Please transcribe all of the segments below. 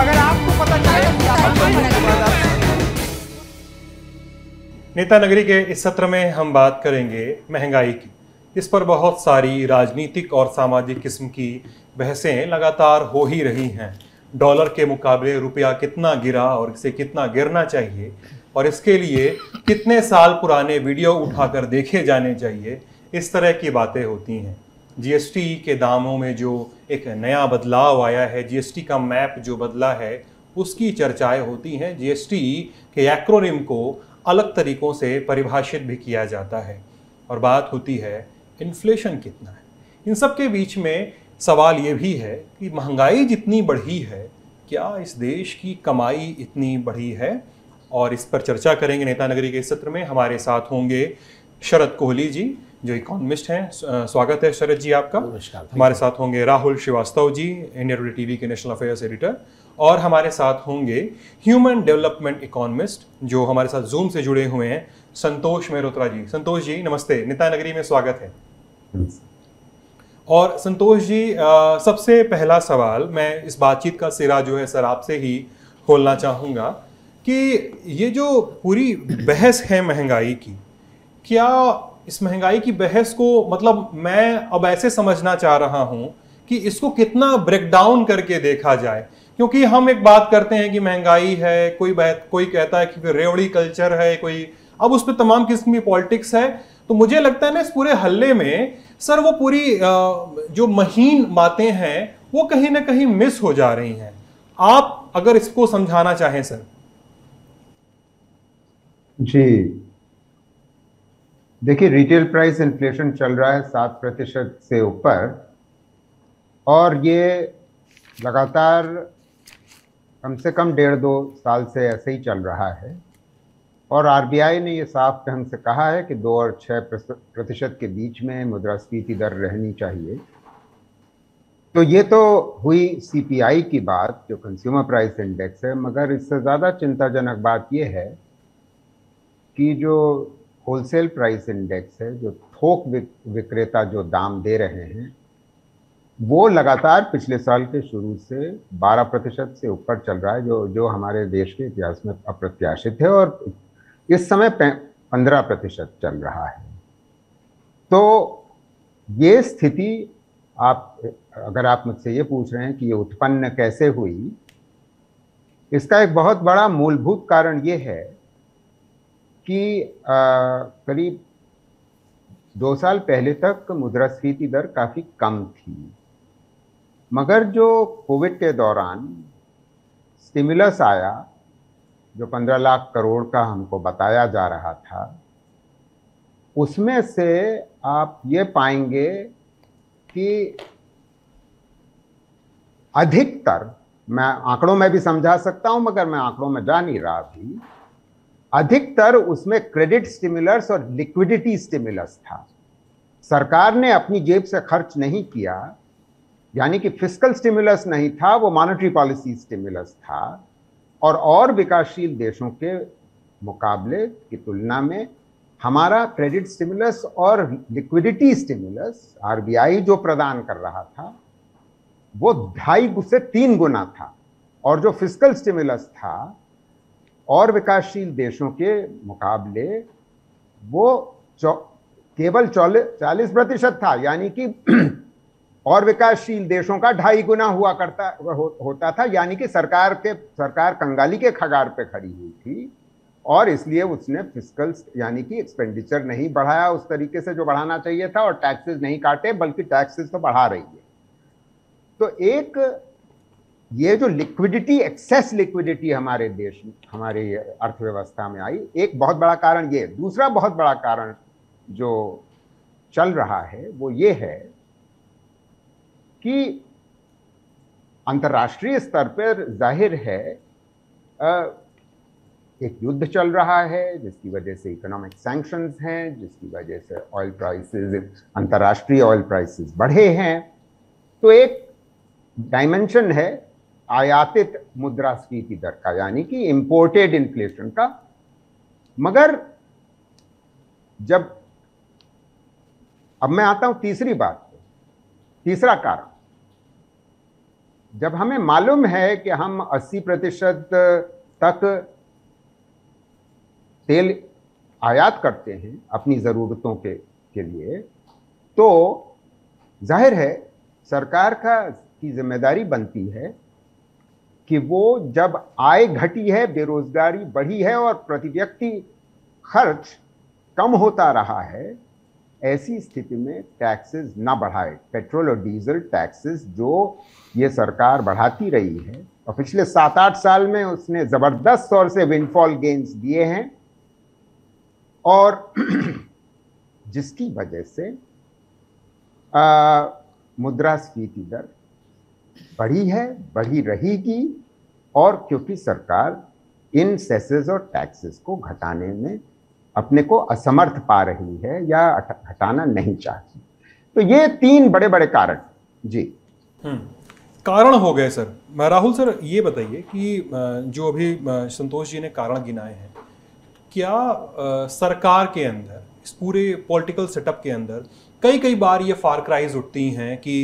अगर आपको पता चले तो नेता नगरी के इस सत्र में हम बात करेंगे महंगाई की इस पर बहुत सारी राजनीतिक और सामाजिक किस्म की बहसें लगातार हो ही रही हैं डॉलर के मुकाबले रुपया कितना गिरा और इसे कितना गिरना चाहिए और इसके लिए कितने साल पुराने वीडियो उठाकर देखे जाने चाहिए इस तरह की बातें होती हैं जीएसटी के दामों में जो एक नया बदलाव आया है जीएसटी का मैप जो बदला है उसकी चर्चाएं होती हैं जीएसटी के एक्रोनिम को अलग तरीक़ों से परिभाषित भी किया जाता है और बात होती है इन्फ्लेशन कितना है इन सब के बीच में सवाल ये भी है कि महंगाई जितनी बढ़ी है क्या इस देश की कमाई इतनी बढ़ी है और इस पर चर्चा करेंगे नेता नगरी के सत्र में हमारे साथ होंगे शरद कोहली जी जो इकोनॉमिस्ट हैं स्वागत है शरद जी आपका नमस्कार हमारे साथ होंगे Rahul Shrivastava ji India Today TV के नेशनल अफेयर्स एडिटर और हमारे साथ होंगे ह्यूमन डेवलपमेंट इकोनॉमिस्ट जो हमारे साथ जूम से जुड़े हुए हैं संतोष मेहरोत्रा जी संतोष जी नमस्ते नीता नगरी में स्वागत है और संतोष जी सबसे पहला सवाल मैं इस बातचीत का सिरा जो है सर आपसे ही खोलना चाहूँगा कि ये जो पूरी बहस है महंगाई की क्या इस महंगाई की बहस को मतलब मैं अब ऐसे समझना चाह रहा हूं कि इसको कितना ब्रेकडाउन करके देखा जाए क्योंकि हम एक बात करते हैं कि महंगाई है कोई कोई कहता है कि रेवड़ी कल्चर है कोई अब उस पर तमाम किस्म की पॉलिटिक्स है तो मुझे लगता है ना इस पूरे हल्ले में सर वो पूरी जो महीन बातें हैं वो कहीं ना कहीं मिस हो जा रही हैं आप अगर इसको समझाना चाहें सर जी देखिए रिटेल प्राइस इन्फ्लेशन चल रहा है सात प्रतिशत से ऊपर और ये लगातार कम से कम डेढ़ दो साल से ऐसे ही चल रहा है और आरबीआई ने ये साफ ढंग से कहा है कि दो और छः प्रतिशत के बीच में मुद्रास्फीति दर रहनी चाहिए तो ये तो हुई सीपीआई की बात जो कंज्यूमर प्राइस इंडेक्स है मगर इससे ज़्यादा चिंताजनक बात यह है कि जो होलसेल प्राइस इंडेक्स है जो थोक विक्रेता जो दाम दे रहे हैं वो लगातार पिछले साल के शुरू से 12 प्रतिशत से ऊपर चल रहा है जो जो हमारे देश के इतिहास में अप्रत्याशित है और इस समय पंद्रह प्रतिशत चल रहा है तो ये स्थिति आप अगर आप मुझसे ये पूछ रहे हैं कि ये उत्पन्न कैसे हुई इसका एक बहुत बड़ा मूलभूत कारण ये है कि करीब दो साल पहले तक मुद्रास्फीति दर काफ़ी कम थी मगर जो कोविड के दौरान स्टिमुलस आया जो पंद्रह लाख करोड़ का हमको बताया जा रहा था उसमें से आप ये पाएंगे कि अधिकतर मैं आंकड़ों में भी समझा सकता हूं मगर मैं आंकड़ों में जा नहीं रहा अभी अधिकतर उसमें क्रेडिट स्टिमुलस और लिक्विडिटी स्टिमुलस था सरकार ने अपनी जेब से खर्च नहीं किया यानी कि फिजिकल स्टिमुलस नहीं था वो मॉनेटरी पॉलिसी स्टिमुलस था और और विकासशील देशों के मुकाबले की तुलना में हमारा क्रेडिट स्टिमुलस और लिक्विडिटी स्टिमुलस आरबीआई जो प्रदान कर रहा था वो ढाई से तीन गुना था और जो फिजिकल स्टिमुलस था और विकासशील देशों के मुकाबले वो केवल चालीस प्रतिशत था यानी कि और विकासशील देशों का ढाई गुना हुआ करता हो, होता था यानी कि सरकार के सरकार कंगाली के खगार पे खड़ी हुई थी और इसलिए उसने फिजिकल यानी कि एक्सपेंडिचर नहीं बढ़ाया उस तरीके से जो बढ़ाना चाहिए था और टैक्सेस नहीं काटे बल्कि टैक्सेस तो बढ़ा रही है तो एक ये जो लिक्विडिटी एक्सेस लिक्विडिटी हमारे देश हमारी अर्थव्यवस्था में आई एक बहुत बड़ा कारण ये दूसरा बहुत बड़ा कारण जो चल रहा है वो ये है कि अंतर्राष्ट्रीय स्तर पर जाहिर है एक युद्ध चल रहा है जिसकी वजह से इकोनॉमिक सैंक्शन हैं जिसकी वजह से ऑयल प्राइसेस अंतर्राष्ट्रीय ऑयल प्राइसेस बढ़े हैं तो एक डायमेंशन है आयातित मुद्रास्फीति दर का यानी कि इंपोर्टेड इन्फ्लेशन का मगर जब अब मैं आता हूं तीसरी बात पे तीसरा कारण जब हमें मालूम है कि हम 80 प्रतिशत तक तेल आयात करते हैं अपनी ज़रूरतों के के लिए तो जाहिर है सरकार का की जिम्मेदारी बनती है कि वो जब आय घटी है बेरोजगारी बढ़ी है और प्रति व्यक्ति खर्च कम होता रहा है ऐसी स्थिति में टैक्सेस ना बढ़ाए पेट्रोल और डीजल टैक्सेस जो ये सरकार बढ़ाती रही है और पिछले सात आठ साल में उसने ज़बरदस्त तौर से विंडफॉल गेंस दिए हैं और जिसकी वजह से मुद्रास्फीति दर बढ़ी है बढ़ी रहेगी और क्योंकि सरकार इन सेसेस और टैक्सेस को घटाने में अपने को असमर्थ पा रही है या घटाना नहीं चाहती तो ये तीन बड़े बड़े कारण जी हम्म। कारण हो गए सर मैं राहुल सर ये बताइए कि जो अभी संतोष जी ने कारण गिनाए हैं क्या सरकार के अंदर इस पूरे पॉलिटिकल सेटअप के अंदर कई कई बार ये फारक्राइज उठती हैं कि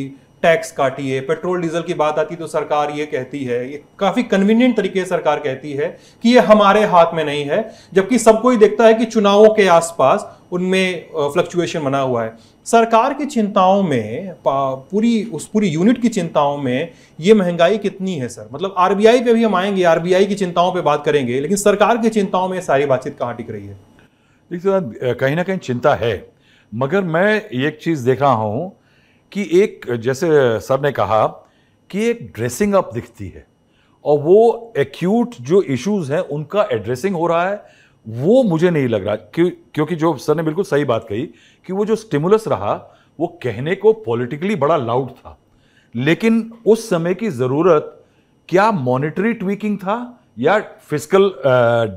टैक्स काटिए पेट्रोल डीजल की बात आती तो सरकार ये कहती है ये काफी कन्वीनियंट तरीके से सरकार कहती है कि ये हमारे हाथ में नहीं है जबकि सब कोई देखता है कि चुनावों के आसपास उनमें फ्लक्चुएशन बना हुआ है सरकार की चिंताओं में पूरी उस पूरी यूनिट की चिंताओं में ये महंगाई कितनी है सर मतलब आर पे भी हम आएंगे आर की चिंताओं पर बात करेंगे लेकिन सरकार की चिंताओं में सारी बातचीत कहाँ टिक रही है कहीं ना कहीं चिंता है मगर मैं एक चीज़ देख रहा हूँ कि एक जैसे सर ने कहा कि एक ड्रेसिंग अप दिखती है और वो एक्यूट जो इश्यूज हैं उनका एड्रेसिंग हो रहा है वो मुझे नहीं लग रहा क्यों क्योंकि जो सर ने बिल्कुल सही बात कही कि वो जो स्टिमुलस रहा वो कहने को पॉलिटिकली बड़ा लाउड था लेकिन उस समय की ज़रूरत क्या मॉनिटरी ट्वीकिंग था या फिजिकल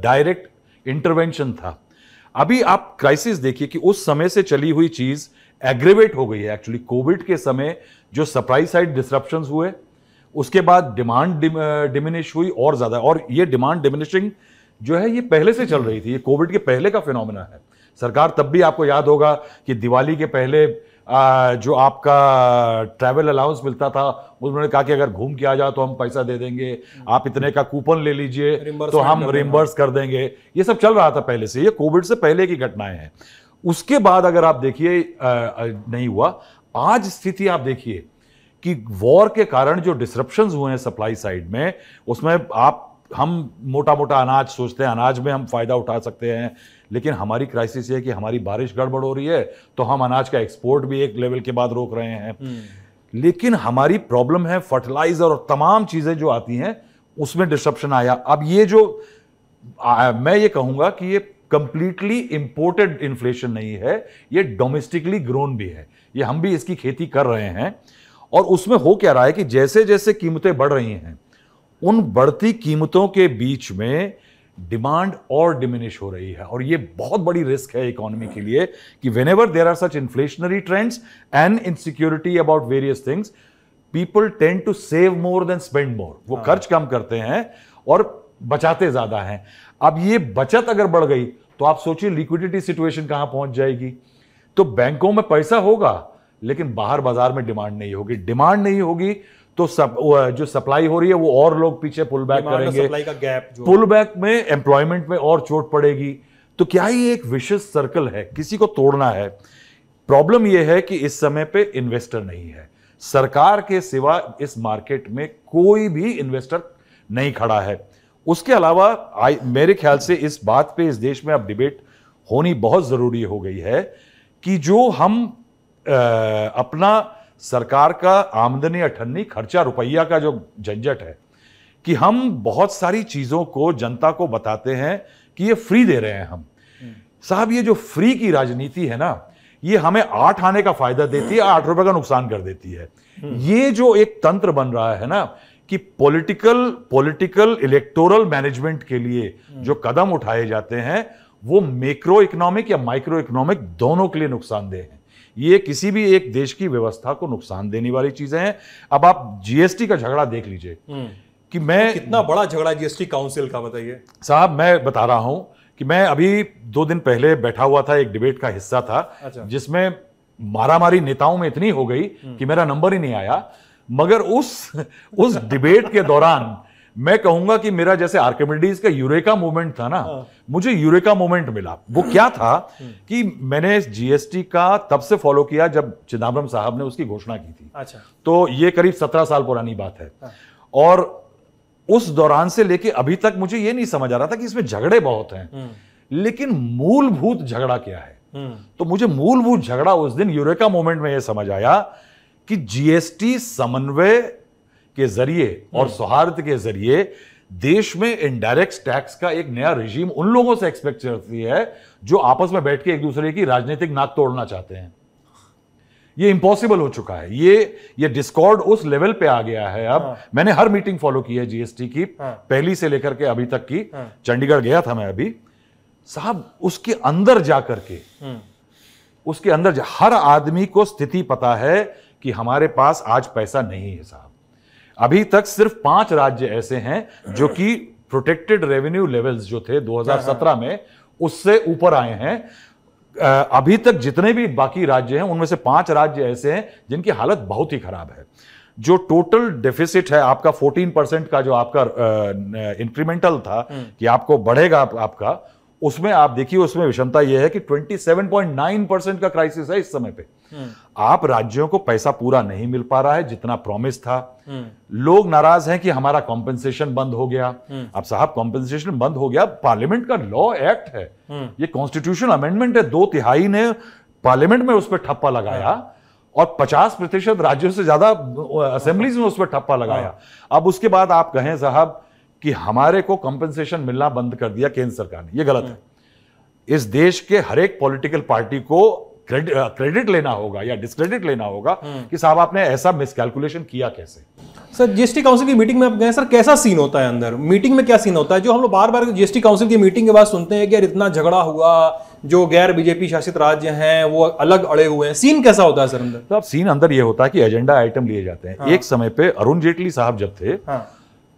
डायरेक्ट इंटरवेंशन था अभी आप क्राइसिस देखिए कि उस समय से चली हुई चीज़ एग्रेवेट हो गई है एक्चुअली कोविड के समय जो सप्लाई साइड डिस्ट्रप्शन हुए उसके बाद डिमांड डिमिनिश हुई और ज़्यादा और ये डिमांड डिमिनिशिंग जो है ये पहले से चल रही थी ये कोविड के पहले का फिनोमिना है सरकार तब भी आपको याद होगा कि दिवाली के पहले जो आपका ट्रैवल अलाउंस मिलता था उन्होंने कहा कि अगर घूम के आ जाओ तो हम पैसा दे देंगे आप इतने का कूपन ले लीजिए तो हम रिम्बर्स कर देंगे ये सब चल रहा था पहले से ये कोविड से पहले की घटनाएं हैं उसके बाद अगर आप देखिए नहीं हुआ आज स्थिति आप देखिए कि वॉर के कारण जो डिसरप्शन हुए हैं सप्लाई साइड में उसमें आप हम मोटा मोटा अनाज सोचते हैं अनाज में हम फ़ायदा उठा सकते हैं लेकिन हमारी क्राइसिस ये है कि हमारी बारिश गड़बड़ हो रही है तो हम अनाज का एक्सपोर्ट भी एक लेवल के बाद रोक रहे हैं हम्म। लेकिन हमारी प्रॉब्लम है फर्टिलाइजर और तमाम चीज़ें जो आती हैं उसमें डिस्ट्रप्शन आया अब ये जो आ, मैं ये कहूँगा कि ये कंप्लीटली इंपोर्टेड इन्फ्लेशन नहीं है ये डोमेस्टिकली ग्रोन भी है ये हम भी इसकी खेती कर रहे हैं और उसमें हो क्या रहा है कि जैसे जैसे कीमतें बढ़ रही हैं उन बढ़ती कीमतों के बीच में डिमांड और डिमिनिश हो रही है और ये बहुत बड़ी रिस्क है इकोनॉमी के लिए कि whenever there are such inflationary trends and insecurity about various things people tend to save more than spend more वो हाँ। खर्च कम करते हैं और बचाते ज्यादा हैं अब ये बचत अगर बढ़ गई तो आप सोचिए लिक्विडिटी सिचुएशन कहां पहुंच जाएगी तो बैंकों में पैसा होगा लेकिन बाहर बाजार में डिमांड नहीं होगी डिमांड नहीं होगी तो सब जो सप्लाई हो रही है वो और लोग पीछे पुल बैक करेंगे सप्लाई का गैप पुल बैक में एम्प्लॉयमेंट में और चोट पड़ेगी तो क्या ये एक विशेष सर्कल है किसी को तोड़ना है प्रॉब्लम यह है कि इस समय पे इन्वेस्टर नहीं है सरकार के सिवा इस मार्केट में कोई भी इन्वेस्टर नहीं खड़ा है उसके अलावा आई मेरे ख्याल से इस बात पे इस देश में अब डिबेट होनी बहुत ज़रूरी हो गई है कि जो हम आ, अपना सरकार का आमदनी अठन्नी खर्चा रुपया का जो झंझट है कि हम बहुत सारी चीज़ों को जनता को बताते हैं कि ये फ्री दे रहे हैं हम हम्म। साहब ये जो फ्री की राजनीति है ना ये हमें आठ आने का फायदा देती है आठ रुपए का नुकसान कर देती है हम्म। ये जो एक तंत्र बन रहा है ना कि पॉलिटिकल पॉलिटिकल इलेक्टोरल मैनेजमेंट के लिए जो कदम उठाए जाते हैं वो मैक्रो इकोनॉमिक या माइक्रो इकोनॉमिक दोनों के लिए नुकसानदेह हैं ये किसी भी एक देश की व्यवस्था को नुकसान देने वाली चीजें हैं अब आप जीएसटी का झगड़ा देख लीजिए हम्म। कि मैं तो कितना बड़ा झगड़ा जीएसटी काउंसिल का बताइए साहब मैं बता रहा हूं कि मैं अभी दो दिन पहले बैठा हुआ था एक डिबेट का हिस्सा था अच्छा। जिसमें मारामारी नेताओं में इतनी हो गई हम्म। कि मेरा नंबर ही नहीं आया मगर उस उस डिबेट के दौरान मैं कहूंगा कि मेरा जैसे आर्किमिडीज का यूरेका मोमेंट था ना हाँ। मुझे यूरेका मोमेंट मिला वो क्या था हम्म। कि मैंने जीएसटी का तब से फॉलो किया जब चिदम्बरम साहब ने उसकी घोषणा की थी अच्छा तो ये करीब सत्रह साल पुरानी बात है हाँ। और उस दौरान से लेके अभी तक मुझे ये नहीं समझ आ रहा था कि इसमें झगड़े बहुत हैं हम्म। लेकिन मूलभूत झगड़ा क्या है हम्म। तो मुझे मूलभूत झगड़ा उस दिन यूरेका मोमेंट में यह समझ आया कि जीएसटी समन्वय के जरिए और हम्म। सौहार्द के जरिए देश में इनडायरेक्ट टैक्स का एक नया रिजीम उन लोगों से एक्सपेक्ट करती है जो आपस में बैठ के एक दूसरे की राजनीतिक नाक तोड़ना चाहते हैं ये इंपॉसिबल हो चुका है ये ये डिस्कॉर्ड उस लेवल पे आ गया है अब हाँ। मैंने हर मीटिंग फॉलो की है जीएसटी की हाँ। पहली से लेकर के अभी तक की हाँ। चंडीगढ़ गया था मैं अभी साहब उसके अंदर जा करके हम्म। उसके अंदर जा हर आदमी को स्थिति पता है कि हमारे पास आज पैसा नहीं है साहब अभी तक सिर्फ पांच राज्य ऐसे हैं जो कि प्रोटेक्टेड रेवेन्यू लेवल्स जो थे 2017 में उससे ऊपर आए हैं अभी तक जितने भी बाकी राज्य हैं उनमें से पांच राज्य ऐसे हैं जिनकी हालत बहुत ही खराब है जो टोटल डेफिसिट है आपका 14 परसेंट का जो आपका इंक्रीमेंटल था हम्म। कि आपको बढ़ेगा आपका उसमें आप देखिए उसमें विषमता यह है कि 27.9 परसेंट का क्राइसिस है इस समय पे हम्म। आप राज्यों को पैसा पूरा नहीं मिल पा रहा है जितना प्रॉमिस था हम्म। लोग नाराज हैं कि हमारा कॉम्पेंसेशन बंद हो गया हम्म। अब साहब कॉम्पेंसेशन बंद हो गया पार्लियामेंट का लॉ एक्ट है ये कॉन्स्टिट्यूशन अमेंडमेंट है दो तिहाई ने पार्लियामेंट में उस पर ठप्पा लगाया हाँ। और 50 प्रतिशत राज्यों से ज्यादा असेंबलीज में उस पर ठप्पा लगाया हाँ। अब उसके बाद आप कहें साहब कि हमारे को कंपनसेशन मिलना बंद कर दिया केंद्र सरकार ने यह गलत है इस देश के हर एक पॉलिटिकल पार्टी को क्रेडिट लेना होगा या डिस्क्रेडिट लेना होगा हम्म। कि साहब आपने ऐसा मिसकैलकुलेशन किया कैसे सर जीएसटी काउंसिल की मीटिंग में आप गए सर कैसा सीन होता है अंदर मीटिंग में क्या सीन होता है जो हम लोग बार बार जीएसटी काउंसिल की मीटिंग के बाद सुनते हैं कि यार इतना झगड़ा हुआ जो गैर बीजेपी शासित राज्य हैं वो अलग अड़े हुए हैं सीन कैसा होता है सर अंदर तो अब सीन अंदर ये होता है कि एजेंडा आइटम लिए जाते हैं हाँ। एक समय पे अरुण जेटली साहब जब थे हाँ।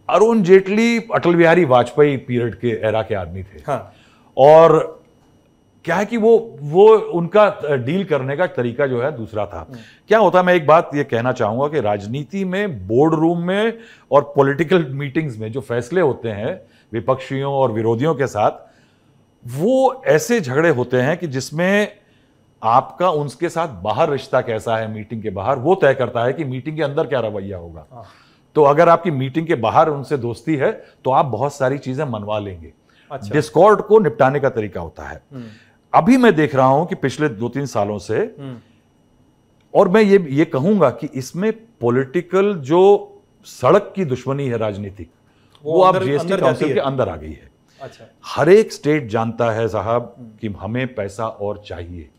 अरुण जेटली अटल बिहारी वाजपेयी पीरियड के एरा के आदमी थे हाँ। और क्या है कि वो वो उनका डील करने का तरीका जो है दूसरा था हम्म। क्या होता मैं एक बात ये कहना चाहूंगा कि राजनीति में बोर्ड रूम में और पॉलिटिकल मीटिंग्स में जो फैसले होते हैं विपक्षियों और विरोधियों के साथ वो ऐसे झगड़े होते हैं कि जिसमें आपका उनके साथ बाहर रिश्ता कैसा है मीटिंग के बाहर वो तय करता है कि मीटिंग के अंदर क्या रवैया होगा हाँ। तो अगर आपकी मीटिंग के बाहर उनसे दोस्ती है तो आप बहुत सारी चीजें मनवा लेंगे अच्छा। को निपटाने का तरीका होता है हम्म। अभी मैं देख रहा हूं कि पिछले दो तीन सालों से हम्म। और मैं ये ये कहूंगा कि इसमें पॉलिटिकल जो सड़क की दुश्मनी है राजनीतिक वो, वो आप जीएसटी काउंसिल के अंदर आ गई है अच्छा। हर एक स्टेट जानता है साहब हम्म। कि हमें पैसा और चाहिए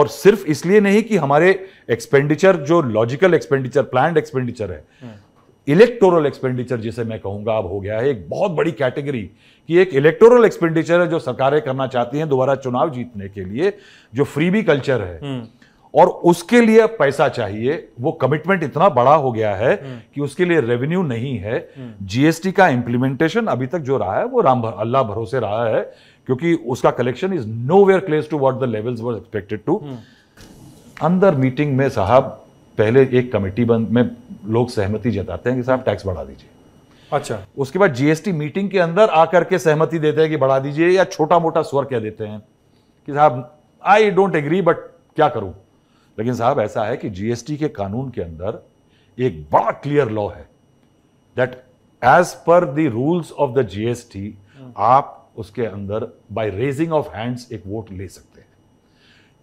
और सिर्फ इसलिए नहीं कि हमारे एक्सपेंडिचर जो लॉजिकल एक्सपेंडिचर प्लान एक्सपेंडिचर है इलेक्टोरल एक्सपेंडिचर जिसे मैं कहूंगा अब हो गया है एक बहुत बड़ी कैटेगरी कि एक इलेक्टोरल एक्सपेंडिचर है जो सरकारें करना चाहती हैं दोबारा चुनाव जीतने के लिए जो फ्री भी कल्चर है हम्म। और उसके लिए पैसा चाहिए वो कमिटमेंट इतना बड़ा हो गया है हम्म। कि उसके लिए रेवेन्यू नहीं है जीएसटी हम्म। का इंप्लीमेंटेशन अभी तक जो रहा है वो राम भर, अल्लाह भरोसे रहा है क्योंकि उसका collection is nowhere close to what the levels expected to अंदर मीटिंग में साहब पहले एक कमेटी बन में लोग सहमति जताते हैं कि साहब टैक्स बढ़ा दीजिए अच्छा उसके बाद जीएसटी मीटिंग के अंदर आकर के सहमति देते हैं कि बढ़ा दीजिए या छोटा मोटा स्वर कह देते हैं कि साहब आई डोंट एग्री बट क्या करूं लेकिन साहब ऐसा है कि जीएसटी के कानून के अंदर एक बड़ा क्लियर लॉ है that as per the rules of the GST आप उसके अंदर बाय रेजिंग ऑफ हैंड्स एक वोट ले सकते हैं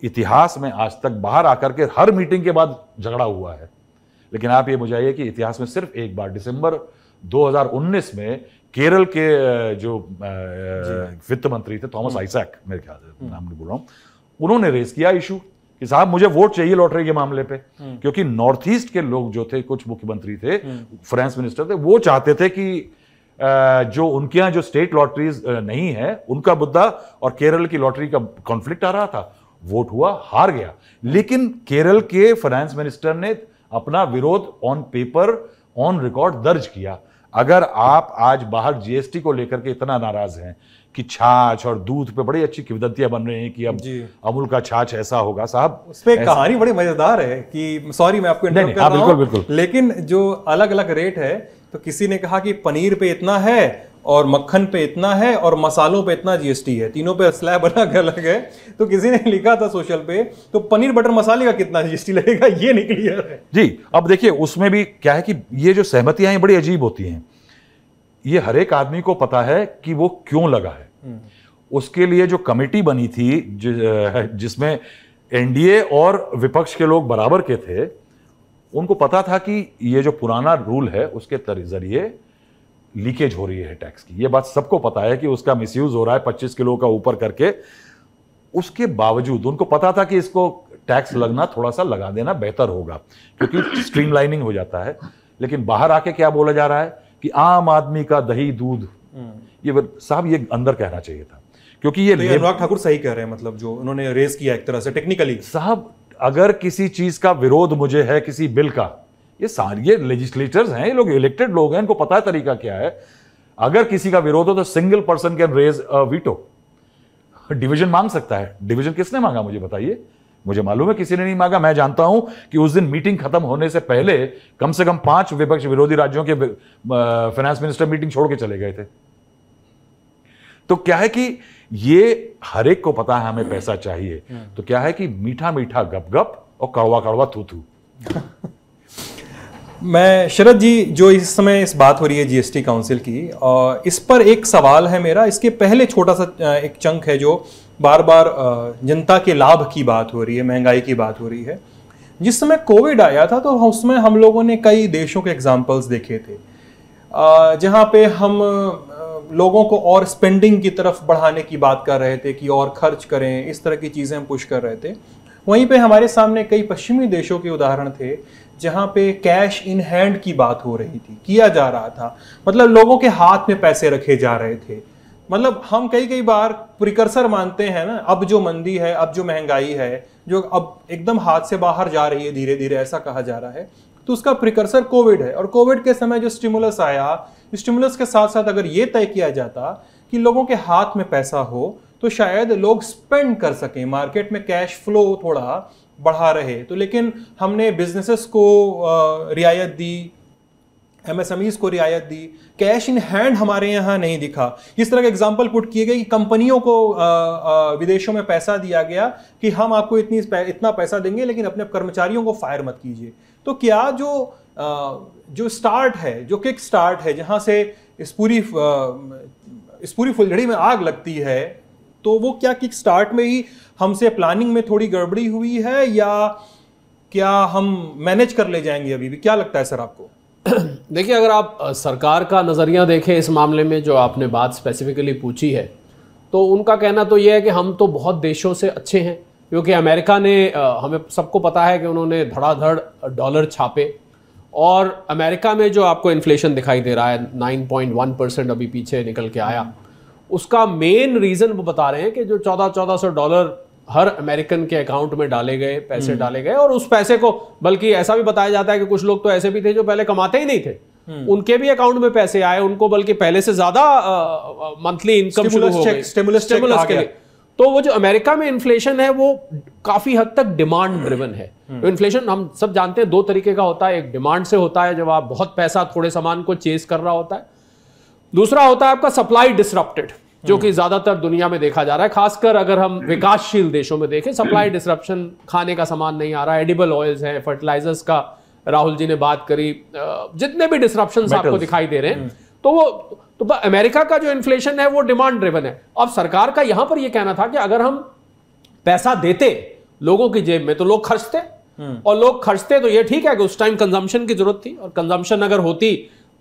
इतिहास में आज तक बाहर आकर के हर मीटिंग के बाद झगड़ा हुआ है लेकिन आप ये बुझाइए कि इतिहास में सिर्फ एक बार दिसंबर 2019 में केरल के जो वित्त मंत्री थे थॉमस हम्म। आइसैक मेरे ख्याल हम्म। नाम नहीं बोल रहा हूँ उन्होंने रेस किया इशू कि साहब मुझे वोट चाहिए लॉटरी के मामले पे हम्म। क्योंकि नॉर्थ ईस्ट के लोग जो थे कुछ मुख्यमंत्री थे फ्रांस मिनिस्टर थे वो चाहते थे कि जो उनके यहाँ जो स्टेट लॉटरीज नहीं है उनका मुद्दा और केरल की लॉटरी का कॉन्फ्लिक्ट आ रहा था वोट हुआ हार गया लेकिन केरल के फाइनेंस मिनिस्टर ने अपना विरोध ऑन पेपर ऑन रिकॉर्ड दर्ज किया अगर आप आज बाहर जीएसटी को लेकर के इतना नाराज हैं कि छाछ और दूध पे बड़ी अच्छी किवदंतियां बन रही हैं कि अब अमूल का छाछ ऐसा होगा साहब उस पर कहानी बड़ी मजेदार है कि सॉरी मैं आपको नहीं, नहीं, कर हाँ, बिल्कुल बिल्कुल लेकिन जो अलग अलग रेट है तो किसी ने कहा कि पनीर पे इतना है और मक्खन पे इतना है और मसालों पे इतना जीएसटी है तीनों पे स्लैब अलग अलग है तो किसी ने लिखा था सोशल पे तो पनीर बटर मसाले का कितना जीएसटी लगेगा ये नहीं क्लियर है जी अब देखिए उसमें भी क्या है कि ये जो सहमतियां हैं बड़ी अजीब होती हैं ये हर एक आदमी को पता है कि वो क्यों लगा है हम्म। उसके लिए जो कमेटी बनी थी जिसमें एनडीए और विपक्ष के लोग बराबर के थे उनको पता था कि ये जो पुराना रूल है उसके जरिए लीकेज हो रही है टैक्स की ये बात सबको पता है कि उसका मिसयूज हो रहा है पच्चीस किलो का ऊपर करके उसके बावजूद उनको पता था कि इसको टैक्स लगना थोड़ा सा लगा देना बेहतर होगा क्योंकि स्ट्रीमलाइनिंग हो जाता है लेकिन बाहर आके क्या बोला जा रहा है कि आम आदमी का दही दूध हम्म। ये साहब ये अंदर कहना चाहिए था क्योंकि ये तो अनुराग ठाकुर सही कह रहे हैं मतलब जो उन्होंने रेस किया एक तरह से टेक्निकली साहब अगर किसी चीज का विरोध मुझे है किसी बिल का ये सारे ये लेजिस्लेटर्स हैं ये लोग इलेक्टेड लोग हैं इनको पता है तरीका क्या है अगर किसी का विरोध हो तो single person can raise veto division मांग सकता है डिवीजन किसने मांगा मुझे बताइए मुझे मालूम है किसी ने नहीं मांगा मैं जानता हूं कि उस दिन मीटिंग खत्म होने से पहले कम से कम पांच विपक्ष विरोधी राज्यों के फाइनेंस मिनिस्टर मीटिंग छोड़ के चले गए थे तो क्या है कि ये हर एक को पता है हमें पैसा चाहिए हम्म। तो क्या है कि मीठा मीठा गप गप और कड़वा कड़वा थू थू मैं शरद जी जो इस समय इस बात हो रही है जीएसटी काउंसिल की और इस पर एक सवाल है मेरा इसके पहले छोटा सा एक चंक है जो बार बार जनता के लाभ की बात हो रही है महंगाई की बात हो रही है जिस समय कोविड आया था तो उसमें हम लोगों ने कई देशों के एग्जाम्पल्स देखे थे जहाँ पे हम लोगों को और स्पेंडिंग की तरफ बढ़ाने की बात कर रहे थे कि और खर्च करें इस तरह की चीज़ें हम पुश कर रहे थे वहीं पे हमारे सामने कई पश्चिमी देशों के उदाहरण थे जहाँ पे कैश इन हैंड की बात हो रही थी किया जा रहा था मतलब लोगों के हाथ में पैसे रखे जा रहे थे मतलब हम कई कई बार प्रिकर्सर मानते हैं ना अब जो मंदी है अब जो महंगाई है जो अब एकदम हाथ से बाहर जा रही है धीरे धीरे ऐसा कहा जा रहा है तो उसका प्रिकर्सर कोविड है और कोविड के समय जो स्टिमुलस आया स्टिमुलस के साथ साथ अगर ये तय किया जाता कि लोगों के हाथ में पैसा हो तो शायद लोग स्पेंड कर सकें मार्केट में कैश फ्लो थोड़ा बढ़ा रहे तो लेकिन हमने बिजनेसेस को रियायत दी एमएसएमईज को रियायत दी कैश इन हैंड हमारे यहाँ नहीं दिखा इस तरह के एग्जाम्पल पुट किए गए कि कंपनियों को आ, आ, विदेशों में पैसा दिया गया कि हम आपको इतनी इतना पैसा देंगे लेकिन अपने कर्मचारियों को फायर मत कीजिए तो क्या जो आ, जो स्टार्ट है जो किक स्टार्ट है जहाँ से इस पूरी इस पूरी फुलझड़ी में आग लगती है तो वो क्या किक स्टार्ट में ही हमसे प्लानिंग में थोड़ी गड़बड़ी हुई है या क्या हम मैनेज कर ले जाएंगे अभी भी क्या लगता है सर आपको देखिए अगर आप सरकार का नज़रिया देखें इस मामले में जो आपने बात स्पेसिफिकली पूछी है तो उनका कहना तो यह है कि हम तो बहुत देशों से अच्छे हैं क्योंकि अमेरिका ने हमें सबको पता है कि उन्होंने धड़ाधड़ डॉलर छापे और अमेरिका में जो आपको इन्फ्लेशन दिखाई दे रहा है 9.1 परसेंट अभी पीछे निकल के आया उसका मेन रीज़न वो बता रहे हैं कि जो चौदह चौदह सौ डॉलर हर अमेरिकन के अकाउंट में डाले गए पैसे हम्म। डाले गए और उस पैसे को बल्कि ऐसा भी बताया जाता है कि कुछ लोग तो ऐसे भी थे जो पहले कमाते ही नहीं थे हम्म। उनके भी अकाउंट में पैसे आए उनको बल्कि पहले से ज्यादा मंथली इनकम के लिए तो वो जो अमेरिका में इन्फ्लेशन है वो काफी हद तक डिमांड ड्रिवन है हम्म। तो इन्फ्लेशन हम सब जानते हैं दो तरीके का होता है एक डिमांड से होता है जब आप बहुत पैसा थोड़े सामान को चेस कर रहा होता है दूसरा होता है आपका सप्लाई डिसरप्टेड जो कि ज्यादातर दुनिया में देखा जा रहा है खासकर अगर हम विकासशील देशों में देखें सप्लाई डिसरप्शन खाने का सामान नहीं आ रहा एडिबल ऑयल्स हैं फर्टिलाइजर्स का राहुल जी ने बात करी जितने भी डिसरप्शन आपको दिखाई दे रहे हैं हम्म। तो वो तो अमेरिका का जो इन्फ्लेशन है वो डिमांड ड्रिवन है अब सरकार का यहां पर यह कहना था कि अगर हम पैसा देते लोगों की जेब में तो लोग खर्चते हम्म। और लोग खर्चते तो ये ठीक है कि उस टाइम कंजम्पशन की जरूरत थी और कंजम्पशन अगर होती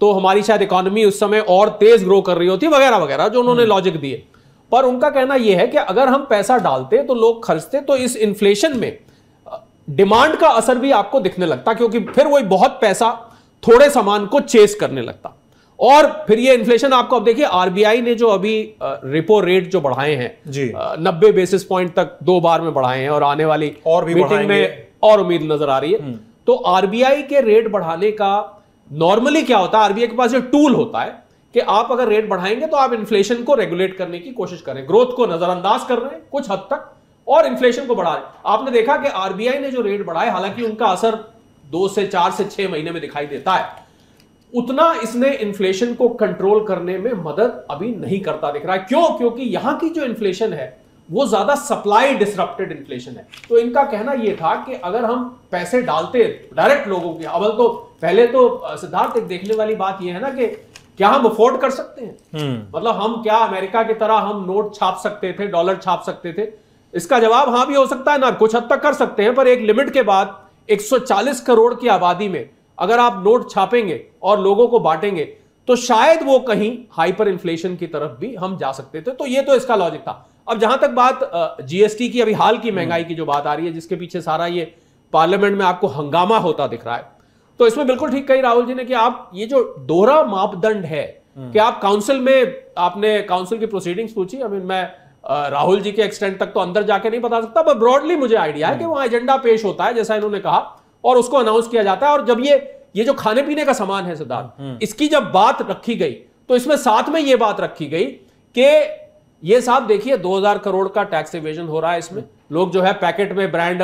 तो हमारी शायद इकोनॉमी उस समय और तेज ग्रो कर रही होती वगैरह वगैरह जो उन्होंने लॉजिक हम्म। दिए पर उनका कहना यह है कि अगर हम पैसा डालते तो लोग खर्चते तो इस इन्फ्लेशन में डिमांड का असर भी आपको दिखने लगता क्योंकि फिर वही बहुत पैसा थोड़े सामान को चेस करने लगता और फिर ये इन्फ्लेशन आपको अब देखिए आरबीआई ने जो अभी रिपो रेट जो बढ़ाए हैं जी नब्बे बेसिस पॉइंट तक दो बार में बढ़ाए हैं और आने वाली और भी मीटिंग में और उम्मीद नजर आ रही है हम्म। तो आरबीआई के रेट बढ़ाने का नॉर्मली क्या होता है आरबीआई के पास जो टूल होता है कि आप अगर रेट बढ़ाएंगे तो आप इन्फ्लेशन को रेगुलेट करने की कोशिश करें ग्रोथ को नजरअंदाज कर रहे हैं कुछ हद तक और इन्फ्लेशन को बढ़ा रहे आपने देखा कि आरबीआई ने जो रेट बढ़ाए हालांकि उनका असर दो से चार से छह महीने में दिखाई देता है उतना इसने इन्फ्लेशन को कंट्रोल करने में मदद अभी नहीं करता दिख रहा है क्यों क्योंकि यहां की जो इन्फ्लेशन है वो ज्यादा सप्लाई डिसरप्टेड इन्फ्लेशन है तो इनका कहना यह था कि अगर हम पैसे डालते डायरेक्ट लोगों के अवल तो पहले तो सिद्धार्थ एक देखने वाली बात यह है ना कि क्या हम अफोर्ड कर सकते हैं हम्म। मतलब हम क्या अमेरिका की तरह हम नोट छाप सकते थे डॉलर छाप सकते थे इसका जवाब हाँ भी हो सकता है ना कुछ हद तक कर सकते हैं पर एक लिमिट के बाद 140 करोड़ की आबादी में अगर आप नोट छापेंगे और लोगों को बांटेंगे तो शायद वो कहीं हाइपर इन्फ्लेशन की तरफ भी हम जा सकते थे तो ये तो इसका लॉजिक था अब जहां तक बात जीएसटी की अभी हाल की महंगाई की जो बात आ रही है जिसके पीछे सारा ये पार्लियामेंट में आपको हंगामा होता दिख रहा है तो इसमें बिल्कुल ठीक कही राहुल जी ने कि आप ये जो दोहरा मापदंड है हम्म। कि आप काउंसिल में आपने काउंसिल की प्रोसीडिंग्स पूछी आई मीन मैं राहुल जी के एक्सटेंट तक तो अंदर जाके नहीं बता सकता पर ब्रॉडली मुझे आइडिया है कि हम्म। वहां एजेंडा पेश होता है जैसा इन्होंने कहा और उसको अनाउंस किया जाता है और जब ये ये जो खाने पीने का सामान है सिद्धार्थ हम्म। इसकी जब बात रखी गई तो इसमें साथ में ये बात रखी गई कि ये साहब देखिए 2000 करोड़ का टैक्स इवेजन हो रहा है इसमें लोग जो है पैकेट में ब्रांड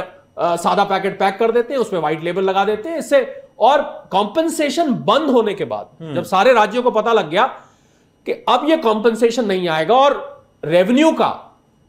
सादा पैकेट पैक कर देते हैं उसमें व्हाइट लेबल लगा देते हैं इससे और कॉम्पनसेशन बंद होने के बाद हम्म। जब सारे राज्यों को पता लग गया कि अब यह कॉम्पनसेशन नहीं आएगा और रेवेन्यू का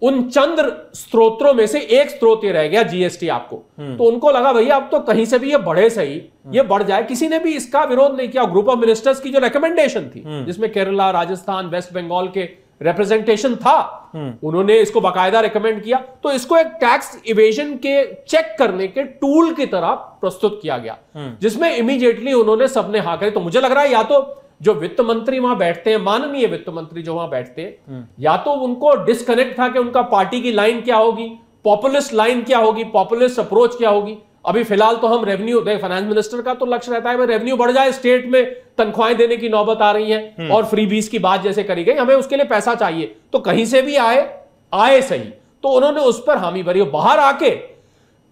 उन चंद स्त्रोत्रों में से एक स्त्रोत ये रह गया जीएसटी आपको हम्म। तो उनको लगा भैया अब तो कहीं से भी ये बढ़े सही हम्म। ये बढ़ जाए किसी ने भी इसका विरोध नहीं किया ग्रुप ऑफ मिनिस्टर्स की जो रिकमेंडेशन थी जिसमें केरला राजस्थान वेस्ट बंगाल के रिप्रेजेंटेशन था हम्म। उन्होंने इसको बाकायदा रिकमेंड किया तो इसको एक टैक्स इवेजन के चेक करने के टूल की तरह प्रस्तुत किया गया हम्म। जिसमें इमीडिएटली उन्होंने सबने हा करी तो मुझे लग रहा है या तो जो वित्त मंत्री वहां बैठते हैं माननीय वित्त मंत्री जो वहां बैठते हैं हम्म। या तो उनको डिस्कनेक्ट था कि उनका पार्टी की लाइन क्या होगी पॉपुलिस्ट लाइन क्या होगी पॉपुलिस्ट अप्रोच क्या होगी अभी फिलहाल तो हम रेवेन्यू फाइनेंस मिनिस्टर का तो लक्ष्य रहता है भाई रेवेन्यू बढ़ जाए स्टेट में तनख्वाहें देने की नौबत आ रही है हम्म। और फ्री बीस की बात जैसे करी गई हमें उसके लिए पैसा चाहिए तो कहीं से भी आए आए सही तो उन्होंने उस पर हामी भरी बाहर आके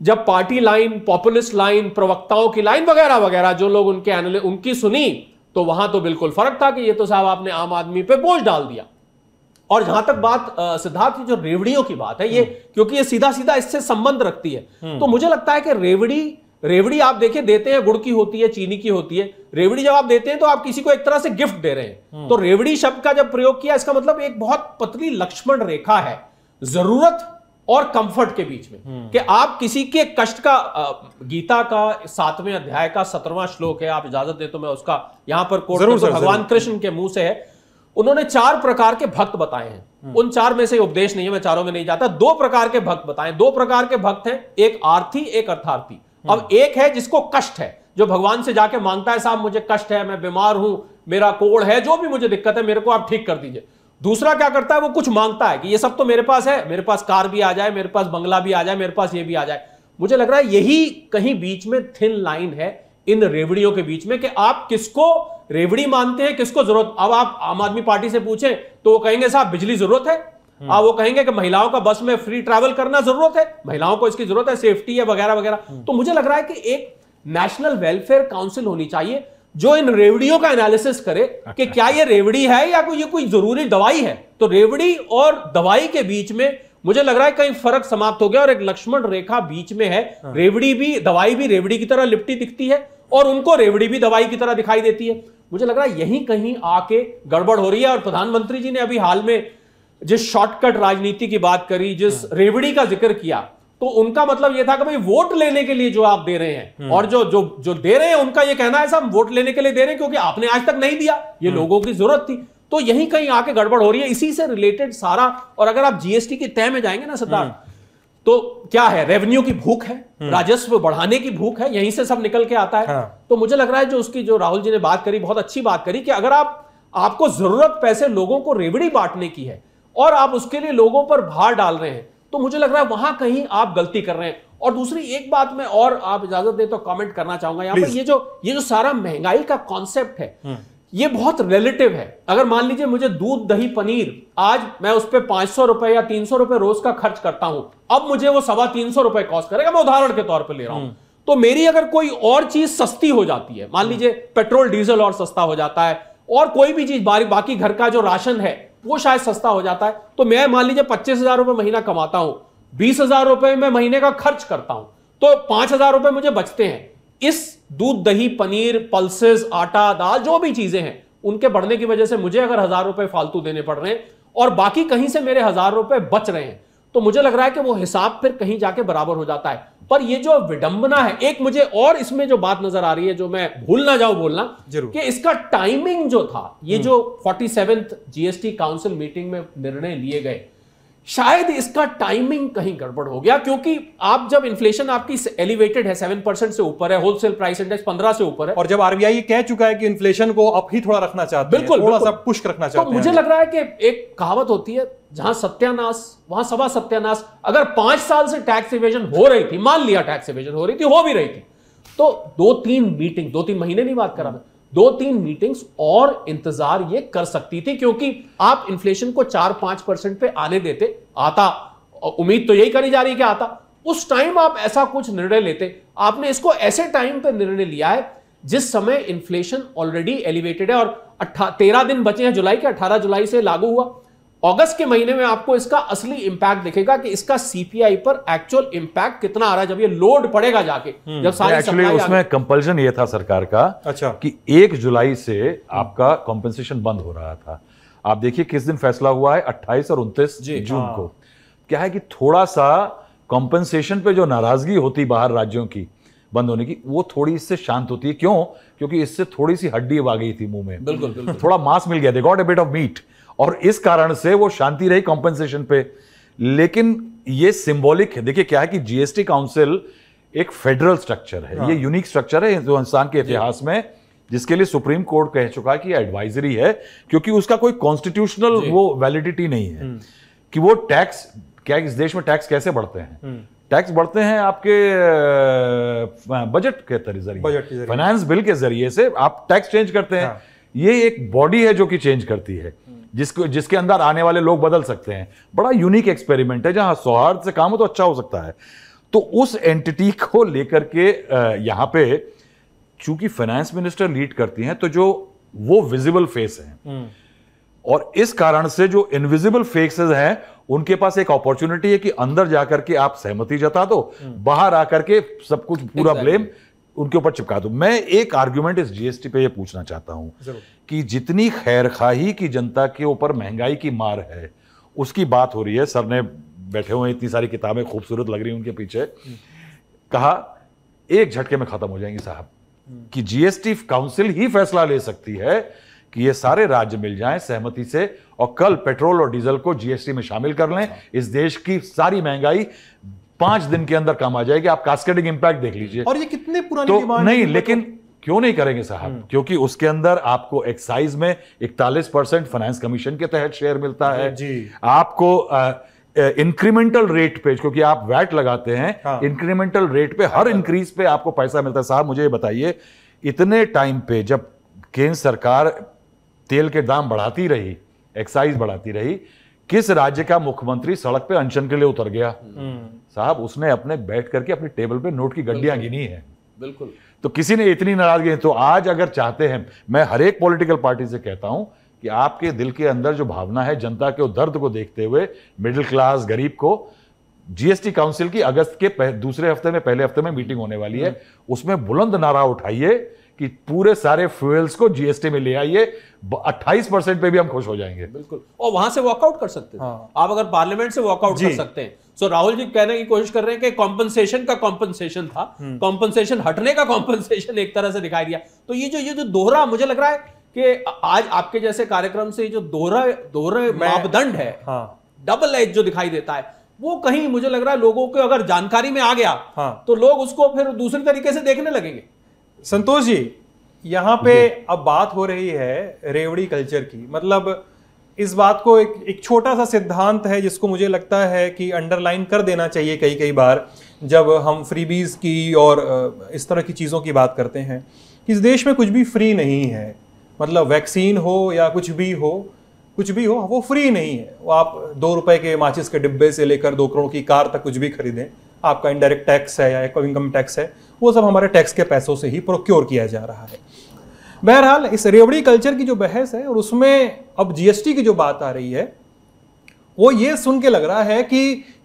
जब पार्टी लाइन पॉपुलिस्ट लाइन प्रवक्ताओं की लाइन वगैरह वगैरह जो लोग उनके उनकी सुनी तो वहां तो बिल्कुल फर्क था कि ये तो साहब आपने आम आदमी पे बोझ डाल दिया और जहां तक बात सिद्धार्थ जो रेवड़ियों की बात है ये हम्म। क्योंकि ये सीधा सीधा इससे संबंध रखती है हम्म। तो मुझे लगता है कि रेवड़ी रेवड़ी आप देखिए देते हैं गुड़ की होती है चीनी की होती है रेवड़ी जब आप देते हैं तो आप किसी को एक तरह से गिफ्ट दे रहे हैं हम्म। तो रेवड़ी शब्द का जब प्रयोग किया इसका मतलब एक बहुत पतली लक्ष्मण रेखा है जरूरत और कंफर्ट के बीच में कि आप किसी के कष्ट का गीता का सातवें अध्याय का सत्रवा श्लोक है आप इजाजत दे तो मैं उसका यहां पर कोट तो भगवान कृष्ण के मुंह से है उन्होंने चार प्रकार के भक्त बताए हैं हम्म। उन चार में से उपदेश नहीं है मैं चारों में नहीं जाता दो प्रकार के भक्त बताए दो प्रकार के भक्त हैं एक आर्थी एक अर्थार्थी हम्म। अब एक है जिसको कष्ट है जो भगवान से जाके मांगता है साहब मुझे कष्ट है मैं बीमार हूं मेरा कोड़ है जो भी मुझे दिक्कत है मेरे को आप ठीक कर दीजिए दूसरा क्या करता है वो कुछ मांगता है कि ये सब तो मेरे पास है मेरे पास कार भी आ जाए मेरे पास बंगला भी आ जाए मेरे पास ये भी आ जाए मुझे लग रहा है यही कहीं बीच में थिन लाइन है इन रेवड़ियों के बीच में कि आप किसको रेवड़ी मानते हैं किसको जरूरत अब आप आम आदमी पार्टी से पूछें तो वो कहेंगे साहब बिजली जरूरत है हम्म। आप वो कहेंगे कि महिलाओं का बस में फ्री ट्रैवल करना जरूरत है महिलाओं को इसकी जरूरत है सेफ्टी है वगैरह वगैरह हम्म। तो मुझे लग रहा है कि एक नेशनल वेलफेयर काउंसिल होनी चाहिए जो इन रेवड़ियों का एनालिसिस करे कि अच्छा। क्या ये रेवड़ी है या कोई ये कोई जरूरी दवाई है तो रेवड़ी और दवाई के बीच में मुझे लग रहा है कहीं फर्क समाप्त हो गया और एक लक्ष्मण रेखा बीच में है हाँ। रेवड़ी भी दवाई भी रेवड़ी की तरह लिपटी दिखती है और उनको रेवड़ी भी दवाई की तरह दिखाई देती है मुझे लग रहा है यहीं कहीं आके गड़बड़ हो रही है और प्रधानमंत्री जी ने अभी हाल में जिस शॉर्टकट राजनीति की बात करी जिस हाँ। रेवड़ी का जिक्र किया तो उनका मतलब यह था कि भाई वोट लेने के लिए जो आप दे रहे हैं हाँ। और जो जो जो दे रहे हैं उनका यह कहना है सब वोट लेने के लिए दे रहे हैं क्योंकि आपने आज तक नहीं दिया ये हाँ। लोगों की जरूरत थी तो यहीं कहीं आके गड़बड़ हो रही है इसी से रिलेटेड सारा और अगर आप जीएसटी के तय में जाएंगे ना सरदार तो क्या है रेवेन्यू की भूख है हम्म। राजस्व बढ़ाने की भूख है यहीं से सब निकल के आता है हाँ। तो मुझे लग रहा है जो उसकी जो राहुल जी ने बात करी बहुत अच्छी बात करी कि अगर आप आपको जरूरत पैसे लोगों को रेवड़ी बांटने की है और आप उसके लिए लोगों पर भार डाल रहे हैं तो मुझे लग रहा है वहां कहीं आप गलती कर रहे हैं और दूसरी एक बात मैं और आप इजाजत दें तो कमेंट करना चाहूंगा यहां पर ये जो ये जो सारा महंगाई का कॉन्सेप्ट है हम्म। ये बहुत रिलेटिव है अगर मान लीजिए मुझे दूध दही पनीर आज मैं उस पर पांच सौ रुपए या तीन सौ रुपए रोज का खर्च करता हूं अब मुझे वो सवा तीन सौ रुपए कॉस्ट करेगा मैं उदाहरण के तौर पर ले रहा हूं हम्म। तो मेरी अगर कोई और चीज सस्ती हो जाती है मान लीजिए पेट्रोल डीजल और सस्ता हो जाता है और कोई भी चीज बाकी घर का जो राशन है वो शायद सस्ता हो जाता है तो मैं मान लीजिए पच्चीस हजार रुपए महीना कमाता हूं बीस हजार रुपए मैं महीने का खर्च करता हूं तो पांच हजार रुपए मुझे बचते हैं इस दूध दही पनीर पल्सेस आटा दाल जो भी चीजें हैं उनके बढ़ने की वजह से मुझे अगर हजार रुपए फालतू देने पड़ रहे हैं और बाकी कहीं से मेरे हजार रुपए बच रहे हैं तो मुझे लग रहा है कि वो हिसाब फिर कहीं जाके बराबर हो जाता है पर ये जो विडंबना है एक मुझे और इसमें जो बात नजर आ रही है जो मैं भूल ना जाऊं बोलना कि इसका टाइमिंग जो था ये हम्म। जो फोर्टी जीएसटी काउंसिल मीटिंग में निर्णय लिए गए शायद इसका टाइमिंग कहीं गड़बड़ हो गया क्योंकि आप जब इन्फ्लेशन आपकी एलिवेटेड है सेवन परसेंट से ऊपर है होलसेल प्राइस इंडेक्स पंद्रह से ऊपर है और जब आरबीआई कह चुका है कि इन्फ्लेशन को अब ही थोड़ा रखना चाहते बिल्कुल थोड़ा सा पुश रखना चाहते तो मुझे लग रहा है कि एक कहावत होती है जहां सत्यानाश वहां सवा सत्यानाश अगर पांच साल से टैक्स इवेजन हो रही थी मान लिया टैक्स इवेजन हो रही थी हो भी रही थी तो दो तीन मीटिंग दो तीन महीने नहीं बात करा मैं दो तीन मीटिंग्स और इंतजार ये कर सकती थी क्योंकि आप इन्फ्लेशन को चार पांच परसेंट पे आने देते आता उम्मीद तो यही करी जा रही है कि आता उस टाइम आप ऐसा कुछ निर्णय लेते आपने इसको ऐसे टाइम पर निर्णय लिया है जिस समय इन्फ्लेशन ऑलरेडी एलिवेटेड है और तेरह दिन बचे हैं जुलाई के अठारह जुलाई से लागू हुआ अगस्त के महीने में आपको इसका असली इंपैक्ट दिखेगा कि इसका सीपीआई पर एक्चुअल इंपैक्ट कितना आ रहा है जब ये लोड पड़ेगा जाके हम्म, जब सारी एक्चुअली उसमें कंपल्सन ये था सरकार का अच्छा कि एक जुलाई से आपका कॉम्पेंसेशन बंद हो रहा था आप देखिए किस दिन फैसला हुआ है अट्ठाईस और उन्तीस जून हाँ। को क्या है कि थोड़ा सा कॉम्पेंसेशन पे जो नाराजगी होती बाहर राज्यों की बंद होने की वो थोड़ी इससे शांत होती है क्यों क्योंकि इससे थोड़ी सी हड्डी आ गई थी मुंह में बिल्कुल, बिल्कुल थोड़ा मांस मिल गया they got a bit of meat और इस कारण से वो शांति रही कॉम्पेंसेशन पे लेकिन ये सिंबॉलिक है देखिए क्या है कि जीएसटी काउंसिल एक फेडरल स्ट्रक्चर है हाँ। ये यूनिक स्ट्रक्चर है हिंदुस्तान के इतिहास में जिसके लिए सुप्रीम कोर्ट कह चुका कि एडवाइजरी है क्योंकि उसका कोई कॉन्स्टिट्यूशनल वो वैलिडिटी नहीं है हम्म। कि वो टैक्स क्या इस देश में टैक्स कैसे बढ़ते हैं टैक्स हम्म। बढ़ते हैं आपके बजट के जरिए फाइनेंस बिल के जरिए से आप टैक्स चेंज करते हैं हाँ। ये एक बॉडी है जो कि चेंज करती है जिसको जिसके अंदर आने वाले लोग बदल सकते हैं बड़ा यूनिक एक्सपेरिमेंट है जहां सौहार्द से काम हो तो अच्छा हो सकता है तो उस एंटिटी को लेकर के यहां पे चूंकि फाइनेंस मिनिस्टर लीड करती हैं तो जो वो विजिबल फेस हैं हम्म। और इस कारण से जो इनविजिबल फेसेस हैं उनके पास एक अपॉर्चुनिटी है कि अंदर जाकर के आप सहमति जता दो हम्म। बाहर आकर के सब कुछ पूरा exactly. ब्लेम उनके ऊपर चिपका दो मैं एक आर्ग्यूमेंट इस जीएसटी पे ये पूछना चाहता हूं कि जितनी खैर खाही की जनता के ऊपर महंगाई की मार है उसकी बात हो रही है सर ने बैठे हुए इतनी सारी किताबें खूबसूरत लग रही हैं उनके पीछे कहा एक झटके में खत्म हो जाएंगी साहब कि जीएसटी काउंसिल ही फैसला ले सकती है कि ये सारे राज्य मिल जाएं सहमति से और कल पेट्रोल और डीजल को जीएसटी में शामिल कर लें इस देश की सारी महंगाई पांच दिन के अंदर कम आ जाएगी आप कास्केटिंग इंपैक्ट देख लीजिए और ये कितने पुरानी तो नहीं लेकिन क्यों नहीं करेंगे साहब हम्म। क्योंकि उसके अंदर आपको एक्साइज में इकतालीस परसेंट फाइनेंस कमीशन के तहत शेयर मिलता है जी आपको आ, इंक्रीमेंटल रेट पे क्योंकि आप वैट लगाते हैं हाँ। इंक्रीमेंटल रेट पे हर इंक्रीज पे आपको पैसा मिलता है साहब मुझे बताइए इतने टाइम पे जब केंद्र सरकार तेल के दाम बढ़ाती रही एक्साइज बढ़ाती रही किस राज्य का मुख्यमंत्री सड़क पे अनशन के लिए उतर गया हम्म। साहब उसने अपने बैठ करके अपने टेबल पे नोट की गड्डियां गिनी है बिल्कुल तो किसी ने इतनी नाराजगी तो आज अगर चाहते हैं मैं हर एक पॉलिटिकल पार्टी से कहता हूं कि आपके दिल के अंदर जो भावना है जनता के दर्द को देखते हुए मिडिल क्लास गरीब को जीएसटी काउंसिल की अगस्त के दूसरे हफ्ते में पहले हफ्ते में मीटिंग होने वाली है हम्म। उसमें बुलंद नारा उठाइए कि पूरे सारे फ्यूल्स को जीएसटी में ले आइए 28 परसेंट पे भी हम खुश हो जाएंगे बिल्कुल और वहां से वॉकआउट कर सकते हैं हाँ। आप अगर पार्लियामेंट से वॉकआउट कर सकते हैं सो राहुल जी कहने की कोशिश कर रहे हैं कि कॉम्पनसेशन का कॉम्पनसेशन था कॉम्पनसेशन हम्म। हटने का कॉम्पनसेशन एक तरह से दिखाई दिया तो ये जो ये जो दोहरा मुझे लग रहा है कि आज आपके जैसे कार्यक्रम से जो दोहरा दोहरा मापदंड है डबल हाँ। एज जो दिखाई देता है वो कहीं मुझे लग रहा है लोगों को अगर जानकारी में आ गया हाँ। तो लोग उसको फिर दूसरे तरीके से देखने लगेंगे संतोष जी यहाँ पे अब बात हो रही है रेवड़ी कल्चर की मतलब इस बात को एक एक छोटा सा सिद्धांत है जिसको मुझे लगता है कि अंडरलाइन कर देना चाहिए कई कई बार जब हम फ्रीबीज की और इस तरह की चीज़ों की बात करते हैं कि इस देश में कुछ भी फ्री नहीं है मतलब वैक्सीन हो या कुछ भी हो कुछ भी हो वो फ्री नहीं है वो आप दो रुपए के माचिस के डिब्बे से लेकर दो करोड़ की कार तक कुछ भी खरीदें आपका इनडायरेक्ट टैक्स है या इनकम टैक्स है वो सब हमारे टैक्स के पैसों से ही प्रोक्योर किया जा रहा है बहरहाल इस रेवड़ी कल्चर की जो बहस है और उसमें अब जीएसटी की जो बात आ रही है वो ये सुन के लग रहा है कि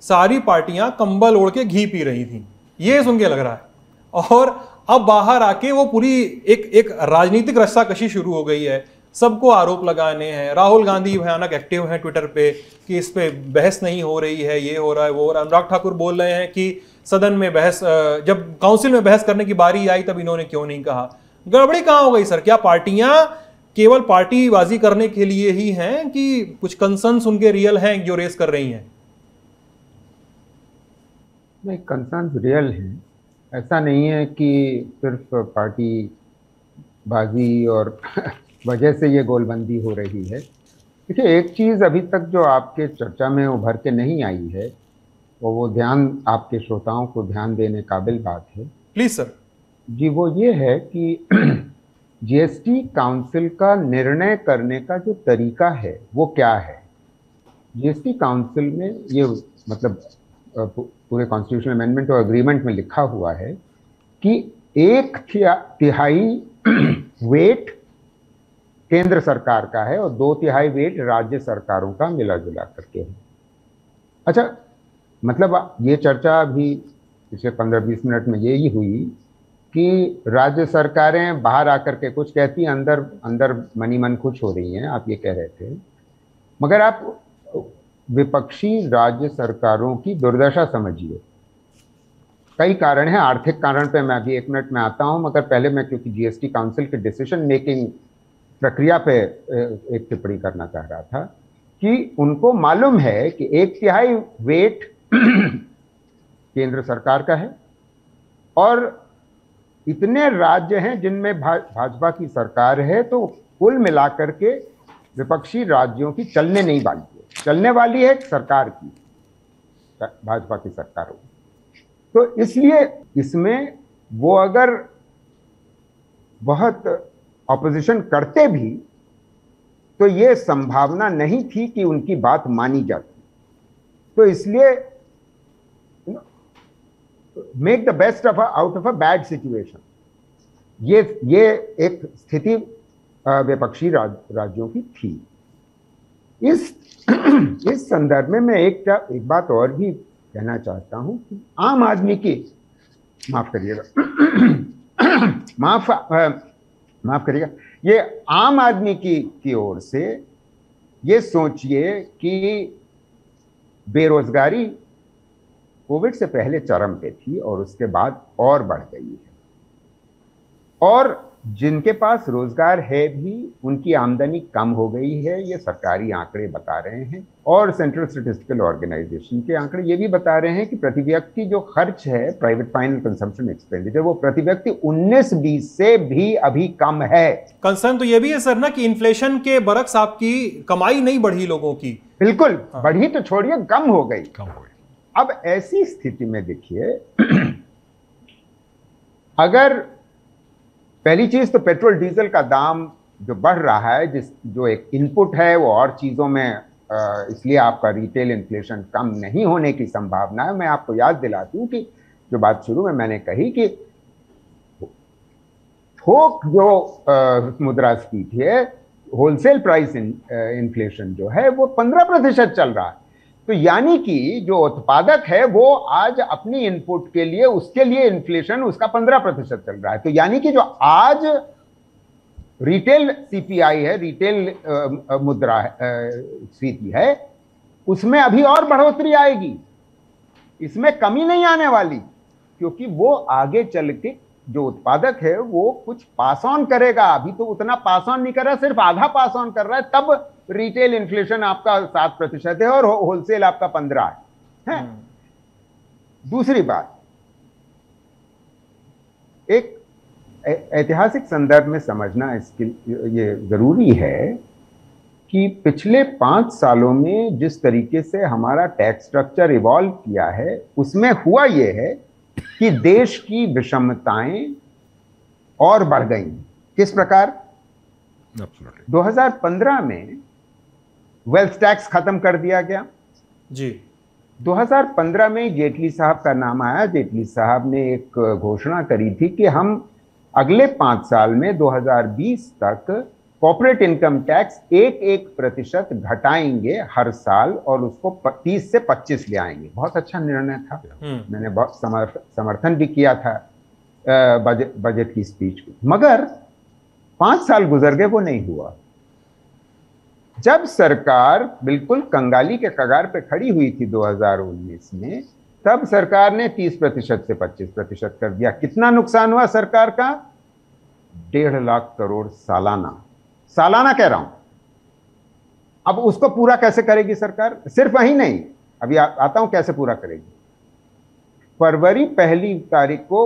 सारी पार्टियां कंबल ओढ़ के घी पी रही थी ये सुन के लग रहा है और अब बाहर आके वो पूरी एक एक राजनीतिक रस्साकशी शुरू हो गई है सबको आरोप लगाने हैं राहुल गांधी भयानक एक्टिव हैं ट्विटर पे कि इस पर बहस नहीं हो रही है ये हो रहा है वो हो रहा अनुराग ठाकुर बोल रहे हैं कि सदन में बहस जब काउंसिल में बहस करने की बारी आई तब इन्होंने क्यों नहीं कहा गड़बड़ी कहाँ हो गई सर क्या पार्टियां केवल पार्टीबाजी करने के लिए ही हैं कि कुछ कंसर्न्स उनके रियल हैं जो रेस कर रही हैं नहीं कंसर्न्स रियल हैं ऐसा नहीं है कि सिर्फ पार्टी बाजी और वजह से ये गोलबंदी हो रही है देखिए एक चीज़ अभी तक जो आपके चर्चा में उभर के नहीं आई है और वो ध्यान आपके श्रोताओं को ध्यान देने काबिल बात है प्लीज सर जी वो ये है कि जीएसटी काउंसिल का निर्णय करने का जो तरीका है वो क्या है जीएसटी काउंसिल में ये मतलब पूरे कॉन्स्टिट्यूशनल अमेंडमेंट और एग्रीमेंट में लिखा हुआ है कि एक तिहाई वेट केंद्र सरकार का है और दो तिहाई वेट राज्य सरकारों का मिला जुला करके है अच्छा मतलब ये चर्चा अभी पिछले पंद्रह बीस मिनट में यही हुई कि राज्य सरकारें बाहर आकर के कुछ कहती हैं अंदर अंदर मनी मन कुछ हो रही हैं आप ये कह रहे थे मगर आप विपक्षी राज्य सरकारों की दुर्दशा समझिए कई कारण हैं आर्थिक कारण पे मैं अभी एक मिनट में आता हूं मगर पहले मैं क्योंकि जीएसटी काउंसिल के डिसीजन मेकिंग प्रक्रिया पे एक टिप्पणी करना चाह रहा था कि उनको मालूम है कि एक तिहाई वेट केंद्र सरकार का है और इतने राज्य हैं जिनमें भाजपा की सरकार है तो कुल मिलाकर के विपक्षी राज्यों की चलने नहीं वाली है चलने वाली है सरकार की भाजपा की सरकार होगी तो इसलिए इसमें वो अगर बहुत ऑपोजिशन करते भी तो ये संभावना नहीं थी कि उनकी बात मानी जाती तो इसलिए make the best of out of a bad situation ये ये एक स्थिति विपक्षी राज, राज्यों की थी इस इस संदर्भ में मैं एक एक बात और भी कहना चाहता हूं कि आम आदमी की माफ करिएगा माफ माफ करिएगा ये आम आदमी की की ओर से ये सोचिए कि बेरोजगारी कोविड से पहले चरम पे थी और उसके बाद और बढ़ गई है और जिनके पास रोजगार है भी उनकी आमदनी कम हो गई है ये सरकारी आंकड़े बता रहे हैं और सेंट्रल स्टेटिस्टिकल ऑर्गेनाइजेशन के आंकड़े ये भी बता रहे हैं कि प्रति व्यक्ति जो खर्च है प्राइवेट फाइनल कंजम्पशन एक्सपेंडिचर वो प्रति व्यक्ति उन्नीस बीस से भी अभी कम है कंसर्न तो ये भी है सर ना कि इन्फ्लेशन के बरक्स आपकी कमाई नहीं बढ़ी लोगों की बिल्कुल हाँ। बढ़ी तो छोड़िए कम हो गई कम हो गई अब ऐसी स्थिति में देखिए अगर पहली चीज़ तो पेट्रोल डीजल का दाम जो बढ़ रहा है जिस जो एक इनपुट है वो और चीज़ों में इसलिए आपका रिटेल इन्फ्लेशन कम नहीं होने की संभावना है मैं आपको याद दिलाती हूँ कि जो बात शुरू में मैंने कही कि थोक जो मुद्रास्फीति है होलसेल प्राइस इन्फ्लेशन जो है वो पंद्रह प्रतिशत चल रहा है तो यानी कि जो उत्पादक है वो आज अपनी इनपुट के लिए उसके लिए इन्फ्लेशन उसका पंद्रह प्रतिशत चल रहा है तो यानी कि जो आज रिटेल सीपीआई है रिटेल आ, मुद्रा स्फीति है, है उसमें अभी और बढ़ोतरी आएगी इसमें कमी नहीं आने वाली क्योंकि वो आगे चल के जो उत्पादक है वो कुछ पास ऑन करेगा अभी तो उतना पास ऑन नहीं कर रहा सिर्फ आधा पास ऑन कर रहा है तब रिटेल इन्फ्लेशन आपका सात प्रतिशत है और होलसेल आपका पंद्रह है, है? हम्म। दूसरी बात एक ऐतिहासिक संदर्भ में समझना इसके ये ज़रूरी है कि पिछले पांच सालों में जिस तरीके से हमारा टैक्स स्ट्रक्चर इवॉल्व किया है उसमें हुआ यह है कि देश की विषमताएं और बढ़ गई किस प्रकार Absolutely. 2015 में वेल्थ टैक्स खत्म कर दिया गया जी 2015 में जेटली साहब का नाम आया जेटली साहब ने एक घोषणा करी थी कि हम अगले पांच साल में 2020 तक कॉपोरेट इनकम टैक्स एक एक प्रतिशत घटाएंगे हर साल और उसको 30 से 25 ले आएंगे बहुत अच्छा निर्णय था हम्म। मैंने बहुत समर्थन भी किया था बजट की स्पीच को मगर पांच साल गुजर गए वो नहीं हुआ जब सरकार बिल्कुल कंगाली के कगार पर खड़ी हुई थी 2019 में तब सरकार ने 30 प्रतिशत से 25 प्रतिशत कर दिया कितना नुकसान हुआ सरकार का डेढ़ लाख करोड़ सालाना सालाना कह रहा हूं अब उसको पूरा कैसे करेगी सरकार सिर्फ वही नहीं अभी आ, आता हूं कैसे पूरा करेगी फरवरी पहली तारीख को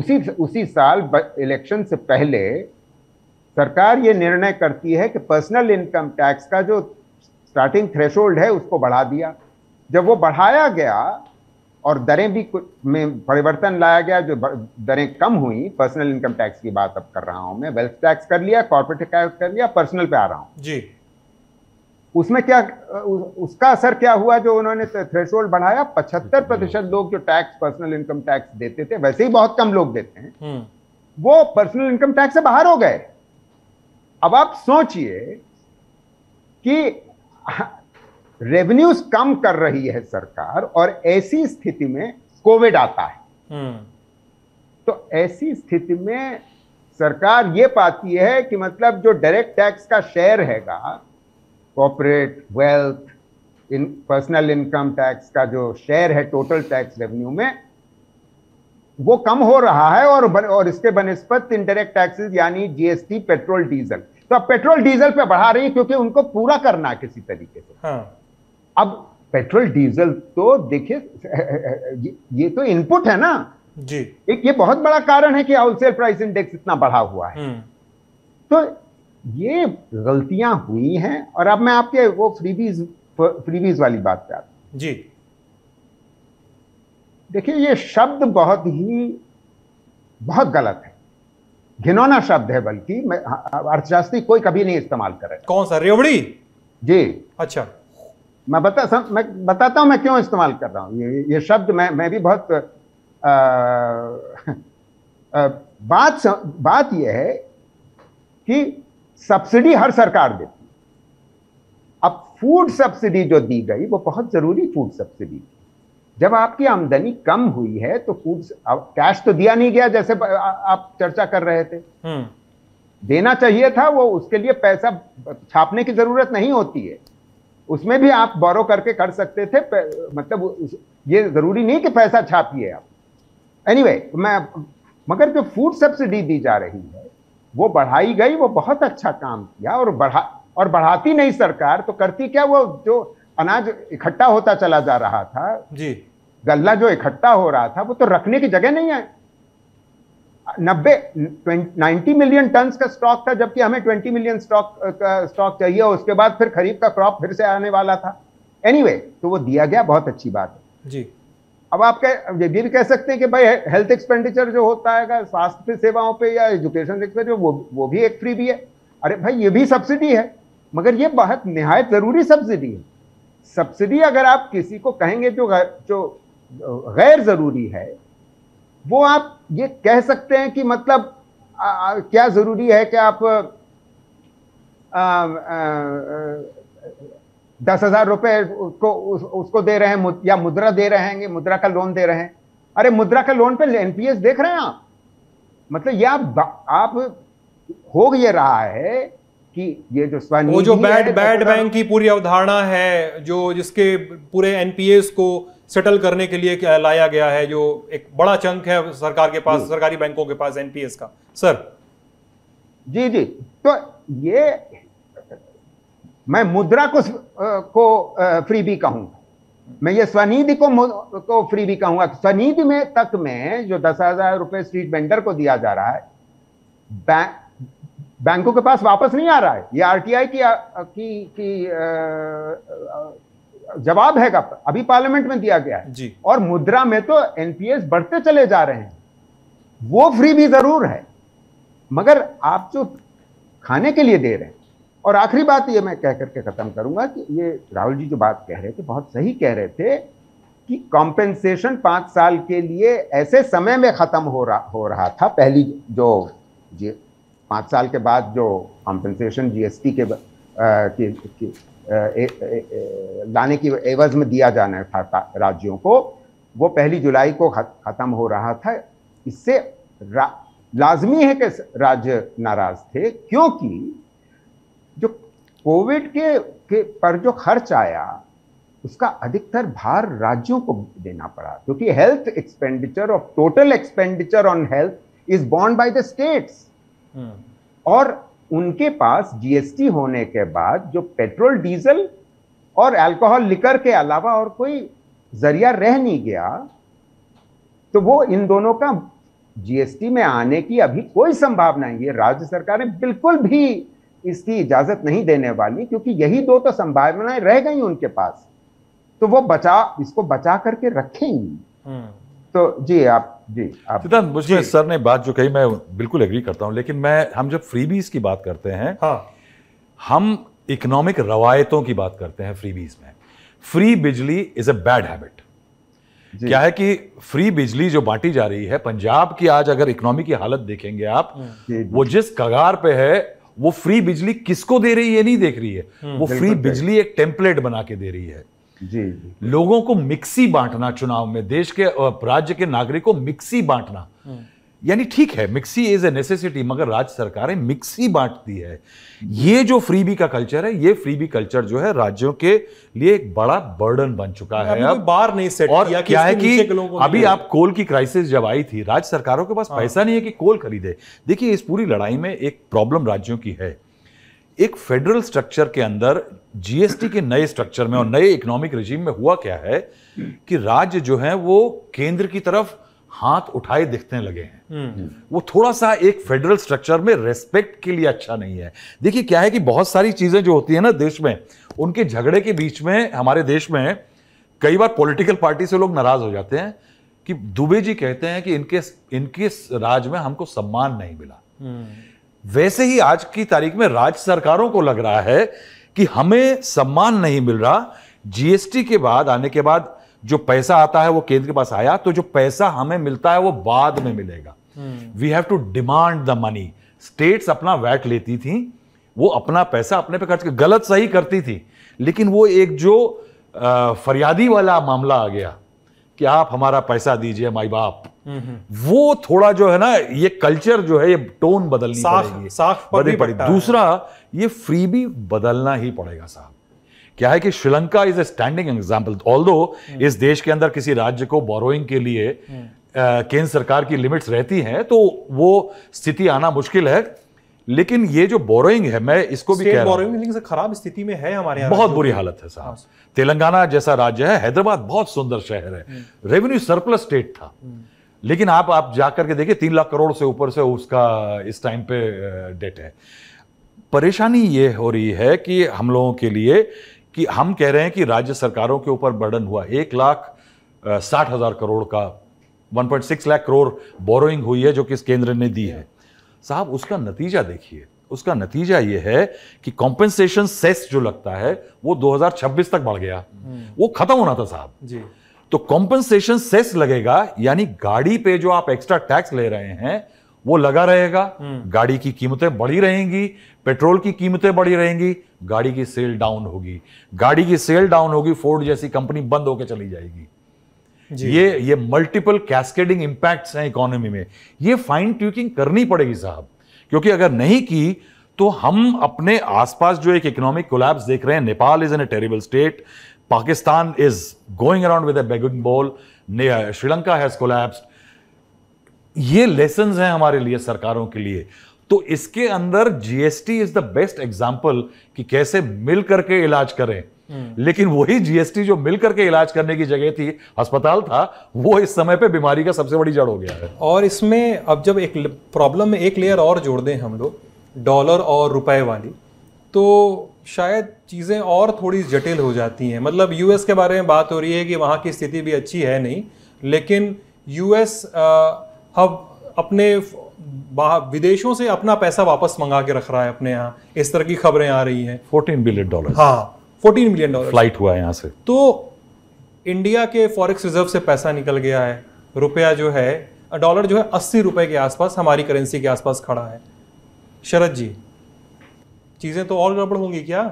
उसी उसी साल इलेक्शन से पहले सरकार ये निर्णय करती है कि पर्सनल इनकम टैक्स का जो स्टार्टिंग थ्रेशोल्ड है उसको बढ़ा दिया जब वो बढ़ाया गया और दरें भी में परिवर्तन लाया गया जो दरें कम हुई पर्सनल इनकम टैक्स की बात अब कर रहा हूं मैं वेल्थ टैक्स कर लिया कॉर्पोरेट टैक्स कर लिया पर्सनल पे आ रहा हूं जी उसमें क्या उसका असर क्या हुआ जो उन्होंने थ्रेशोल्ड बढ़ाया पचहत्तर प्रतिशत लोग जो टैक्स पर्सनल इनकम टैक्स देते थे वैसे ही बहुत कम लोग देते हैं हम्म। वो पर्सनल इनकम टैक्स से बाहर हो गए अब आप सोचिए कि रेवेन्यूज कम कर रही है सरकार और ऐसी स्थिति में कोविड आता है हम्म। तो ऐसी स्थिति में सरकार ये पाती है कि मतलब जो डायरेक्ट टैक्स का शेयर हैगा corporate wealth in personal income tax का जो शेयर है टोटल टैक्स रेवेन्यू में वो कम हो रहा है और बन, और इसके बनस्पत इंडायरेक्ट टैक्सेस यानी जीएसटी पेट्रोल डीजल तो अब पेट्रोल डीजल पे बढ़ा रही है क्योंकि उनको पूरा करना है किसी तरीके से हाँ। अब पेट्रोल डीजल तो देखिए ये तो इनपुट है ना जी एक ये बहुत बड़ा कारण है कि होलसेल प्राइस इंडेक्स इतना बढ़ा हुआ है हम्म। तो ये गलतियां हुई हैं और अब मैं आपके वो फ्रीबीज फ्रीबीज वाली बात पे आता जी देखिए ये शब्द बहुत ही बहुत गलत है घिनौना शब्द है बल्कि हाँ, हाँ, अर्थशास्त्री कोई कभी नहीं इस्तेमाल करे कौन सा रेवड़ी जी अच्छा मैं बता सम, मैं बताता हूं मैं क्यों इस्तेमाल कर रहा हूं ये ये शब्द मैं मैं भी बहुत आ, आ, बात स, बात यह है कि सब्सिडी हर सरकार देती अब फूड सब्सिडी जो दी गई वो बहुत जरूरी फूड सब्सिडी थी जब आपकी आमदनी कम हुई है तो फूड कैश तो दिया नहीं गया जैसे आप चर्चा कर रहे थे हम्म। देना चाहिए था वो उसके लिए पैसा छापने की जरूरत नहीं होती है उसमें भी आप बोरो करके कर सकते थे मतलब ये जरूरी नहीं कि पैसा छापिए आप एनीवे anyway, मैं मगर जो फूड सब्सिडी दी जा रही है वो बढ़ाई गई वो बहुत अच्छा काम किया और बढ़ा और बढ़ाती नहीं सरकार तो करती क्या वो जो अनाज इकट्ठा होता चला जा रहा था जी गल्ला जो इकट्ठा हो रहा था वो तो रखने की जगह नहीं है नब्बे नाइन्टी मिलियन टन का स्टॉक था जबकि हमें ट्वेंटी मिलियन स्टॉक स्टॉक चाहिए और उसके बाद फिर खरीफ का क्रॉप फिर से आने वाला था एनी anyway, तो वो दिया गया बहुत अच्छी बात है जी अब आप कह ये भी कह सकते हैं कि भाई हेल्थ एक्सपेंडिचर जो होता है स्वास्थ्य सेवाओं पे या एजुकेशन पे जो वो वो भी एक फ्री भी है अरे भाई ये भी सब्सिडी है मगर ये बहुत निहायत ज़रूरी सब्सिडी है सब्सिडी अगर आप किसी को कहेंगे जो जो गैर ज़रूरी है वो आप ये कह सकते हैं कि मतलब आ, आ, क्या ज़रूरी है कि आप आ, दस हज़ार रुपये उसको उस, उसको दे रहे हैं या मुद्रा दे रहे हैं मुद्रा का लोन दे रहे हैं अरे मुद्रा का लोन पे एनपीएस देख रहे हैं आप मतलब ये आप आप हो ये रहा है कि ये जो वो जो बैड बैड बैंक की पूरी अवधारणा है जो जिसके पूरे एनपीएस को सेटल करने के लिए लाया गया है जो एक बड़ा चंक है सरकार के पास सरकारी बैंकों के पास एनपीएस का सर जी जी तो ये मैं मुद्रा को को फ्री भी कहूंगा मैं ये स्वनिधि को को फ्री भी कहूंगा स्वनिधि में तक में जो दस हजार रुपए स्ट्रीट वेंडर को दिया जा रहा है बैंकों के पास वापस नहीं आ रहा है ये आरटीआई की की, की आ, आ, जवाब है का अभी पार्लियामेंट में दिया गया है जी। और मुद्रा में तो एनपीएस बढ़ते चले जा रहे हैं वो फ्री भी जरूर है मगर आप जो खाने के लिए दे रहे हैं और आखिरी बात ये मैं कह करके खत्म करूंगा कि ये राहुल जी जो बात कह रहे थे बहुत सही कह रहे थे कि कॉम्पेंसेशन पांच साल के लिए ऐसे समय में ख़त्म हो रहा हो रहा था पहली जो जी पाँच साल के बाद जो कॉम्पेंसेशन जीएसटी के के, के लाने की एवज में दिया जाना था राज्यों को वो पहली जुलाई को ख़त्म हो रहा था इससे लाजमी है कि राज्य नाराज थे क्योंकि जो कोविड के, के पर जो खर्च आया उसका अधिकतर भार राज्यों को देना पड़ा क्योंकि health expenditure of total expenditure on health is bound by the states और उनके पास जीएसटी होने के बाद जो पेट्रोल डीजल और अल्कोहल लिकर के अलावा और कोई जरिया रह नहीं गया तो वो इन दोनों का जीएसटी में आने की अभी कोई संभावना नहीं है राज्य सरकारें बिल्कुल भी इसकी इजाजत नहीं देने वाली क्योंकि यही दो तो संभावनाएं रह गई उनके पास तो वो बचा इसको बचा करके रखेंगी हम्म। तो जी आप जी सिद्धांत मुझे जी, सर ने बात जो कही मैं बिल्कुल एग्री करता हूँ लेकिन मैं हम जब फ्रीबीज की बात करते हैं हाँ हम इकोनॉमिक रवायतों की बात करते हैं फ्रीबीज में फ्री बिजली इज अ बैड हैबिट क्या है कि फ्री बिजली जो बांटी जा रही है पंजाब की आज अगर इकोनॉमी की हालत देखेंगे आप वो जिस कगार पे है वो फ्री बिजली किसको दे रही है नहीं देख रही है हम्म, वो फ्री बिजली एक टेम्पलेट बना के दे रही है जी लोगों को मिक्सी बांटना चुनाव में देश के राज्य के नागरिक को मिक्सी बांटना हम्म। यानी ठीक है मिक्सी इज ए नेसेसिटी मगर राज्य सरकारें मिक्सी बांटती है ये जो फ्रीबी का कल्चर है ये फ्रीबी कल्चर जो है राज्यों के लिए एक बड़ा बर्डन बन चुका है अब बार नहीं सेट और किया क्या है कि अभी आप कोल की क्राइसिस जब आई थी राज्य सरकारों के पास हाँ। पैसा नहीं है कि कोल खरीदे देखिए इस पूरी लड़ाई में एक प्रॉब्लम राज्यों की है एक फेडरल स्ट्रक्चर के अंदर जीएसटी के नए स्ट्रक्चर में और नए इकोनॉमिक रिजीम में हुआ क्या है कि राज्य जो है वो केंद्र की तरफ हाथ उठाए दिखने लगे हैं हम्म। वो थोड़ा सा एक फेडरल स्ट्रक्चर में रेस्पेक्ट के लिए अच्छा नहीं है देखिए क्या है कि बहुत सारी चीजें जो होती है ना देश में उनके झगड़े के बीच में हमारे देश में कई बार पॉलिटिकल पार्टी से लोग नाराज हो जाते हैं कि दुबे जी कहते हैं कि इनके इनके राज में हमको सम्मान नहीं मिला हम्म। वैसे ही आज की तारीख में राज्य सरकारों को लग रहा है कि हमें सम्मान नहीं मिल रहा जीएसटी के बाद आने के बाद जो पैसा आता है वो केंद्र के पास आया तो जो पैसा हमें मिलता है वो बाद में मिलेगा we have to demand the money states अपना वैट लेती थी वो अपना पैसा अपने पे खर्च कर गलत सही करती थी लेकिन वो एक जो फरियादी वाला मामला आ गया कि आप हमारा पैसा दीजिए माई बाप वो थोड़ा जो है ना ये कल्चर जो है ये टोन बदलनी साख, पड़ेगी साख पर बदल पड़ेगी दूसरा ये फ्री भी बदलना ही पड़ेगा साहब क्या है कि Sri Lanka is a standing example all इस देश के अंदर किसी राज्य को बोरोइंग के लिए केंद्र सरकार की लिमिट्स रहती हैं तो वो स्थिति आना मुश्किल है लेकिन ये जो बोरोइंग है मैं इसको भी कह बोरोइंग से खराब स्थिति में है हमारे यहाँ बहुत बुरी हालत है साहब हाँ, तेलंगाना जैसा राज्य है हैदराबाद बहुत सुंदर शहर है रेवेन्यू सरप्लस स्टेट था लेकिन आप आप जा करके देखिए तीन लाख करोड़ से ऊपर से उसका इस टाइम पे डेट है परेशानी ये हो रही है कि हम लोगों के लिए कि हम कह रहे हैं कि राज्य सरकारों के ऊपर बर्डन हुआ एक लाख साठ हज़ार करोड़ का 1.6 लाख करोड़ बोरोइंग हुई है जो कि इस केंद्र ने दी है साहब उसका नतीजा देखिए उसका नतीजा यह है कि कॉम्पेंसेशन सेस जो लगता है वो 2026 तक बढ़ गया हम्म। वो खत्म होना था साहब जी तो कॉम्पनसेशन सेस लगेगा यानी गाड़ी पे जो आप एक्स्ट्रा टैक्स ले रहे हैं वो लगा रहेगा हम्म। गाड़ी की कीमतें बढ़ी रहेंगी पेट्रोल की कीमतें बढ़ी रहेंगी गाड़ी की सेल डाउन होगी गाड़ी की सेल डाउन होगी फोर्ड जैसी कंपनी बंद होकर चली जाएगी ये ये मल्टीपल कैस्केडिंग इंपैक्ट्स हैं इकोनॉमी में ये फाइन ट्यूकिंग करनी पड़ेगी साहब क्योंकि अगर नहीं की तो हम अपने आसपास जो एक इकोनॉमिक कोलैप्स देख रहे हैं Nepal is in a terrible state Pakistan is going around with a begging bowl Sri Lanka has has ये लेसन हैं हमारे लिए सरकारों के लिए तो इसके अंदर GST is the best example कि कैसे मिल करके इलाज करें हम्म। लेकिन वही जीएसटी जो मिल करके इलाज करने की जगह थी अस्पताल था वो इस समय पे बीमारी का सबसे बड़ी जड़ हो गया है और इसमें अब जब एक प्रॉब्लम में एक लेयर और जोड़ दें हम लोग डॉलर और रुपए वाली तो शायद चीज़ें और थोड़ी जटिल हो जाती हैं मतलब यूएस के बारे में बात हो रही है कि वहाँ की स्थिति भी अच्छी है नहीं लेकिन यूएस अब अपने विदेशों से अपना पैसा वापस मंगा के रख रहा है अपने यहाँ इस तरह की खबरें आ रही हैं फोर्टीन बिलियन डॉलर हाँ फोर्टीन बिलियन डॉलर फ्लाइट हुआ है यहाँ से तो इंडिया के फॉरेक्स रिजर्व से पैसा निकल गया है रुपया जो है डॉलर जो है अस्सी रुपए के आसपास हमारी करेंसी के आसपास खड़ा है शरद जी चीज़ें तो और गड़बड़ होंगी क्या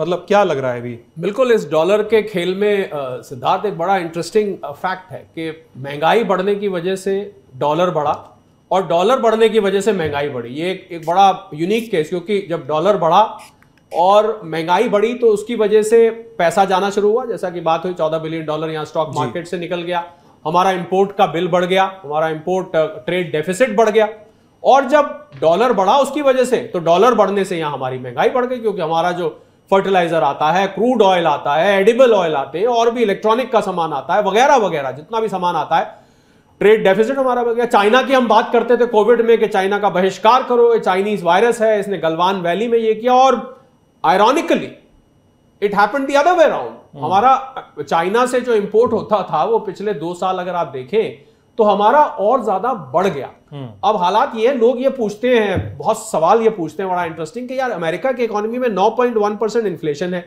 मतलब क्या लग रहा है अभी बिल्कुल इस डॉलर के खेल में सिद्धार्थ एक बड़ा इंटरेस्टिंग फैक्ट है कि महंगाई बढ़ने की वजह से डॉलर बढ़ा और डॉलर बढ़ने की वजह से महंगाई बढ़ी ये एक, एक बड़ा यूनिक केस क्योंकि जब डॉलर बढ़ा और महंगाई बढ़ी तो उसकी वजह से पैसा जाना शुरू हुआ जैसा कि बात हुई चौदह बिलियन डॉलर यहाँ स्टॉक मार्केट से निकल गया हमारा इम्पोर्ट का बिल बढ़ गया हमारा इम्पोर्ट ट्रेड डेफिसिट बढ़ गया और जब डॉलर बढ़ा उसकी वजह से तो डॉलर बढ़ने से यहां हमारी महंगाई बढ़ गई क्योंकि हमारा जो फर्टिलाइजर आता है क्रूड ऑयल आता है एडिबल ऑयल आते हैं और भी इलेक्ट्रॉनिक का सामान आता है वगैरह वगैरह जितना भी सामान आता है ट्रेड डेफिसिट हमारा बढ़ गया चाइना की हम बात करते थे कोविड में कि चाइना का बहिष्कार करो ये चाइनीज वायरस है इसने गलवान वैली में ये किया और ironically it happen the other way round हमारा चाइना से जो इंपोर्ट होता था वो पिछले दो साल अगर आप देखें तो हमारा और ज्यादा बढ़ गया हम्म। अब हालात ये लोग ये पूछते हैं बहुत सवाल ये पूछते हैं बड़ा इंटरेस्टिंग कि यार अमेरिका की इकोनॉमी में 9.1 परसेंट इन्फ्लेशन है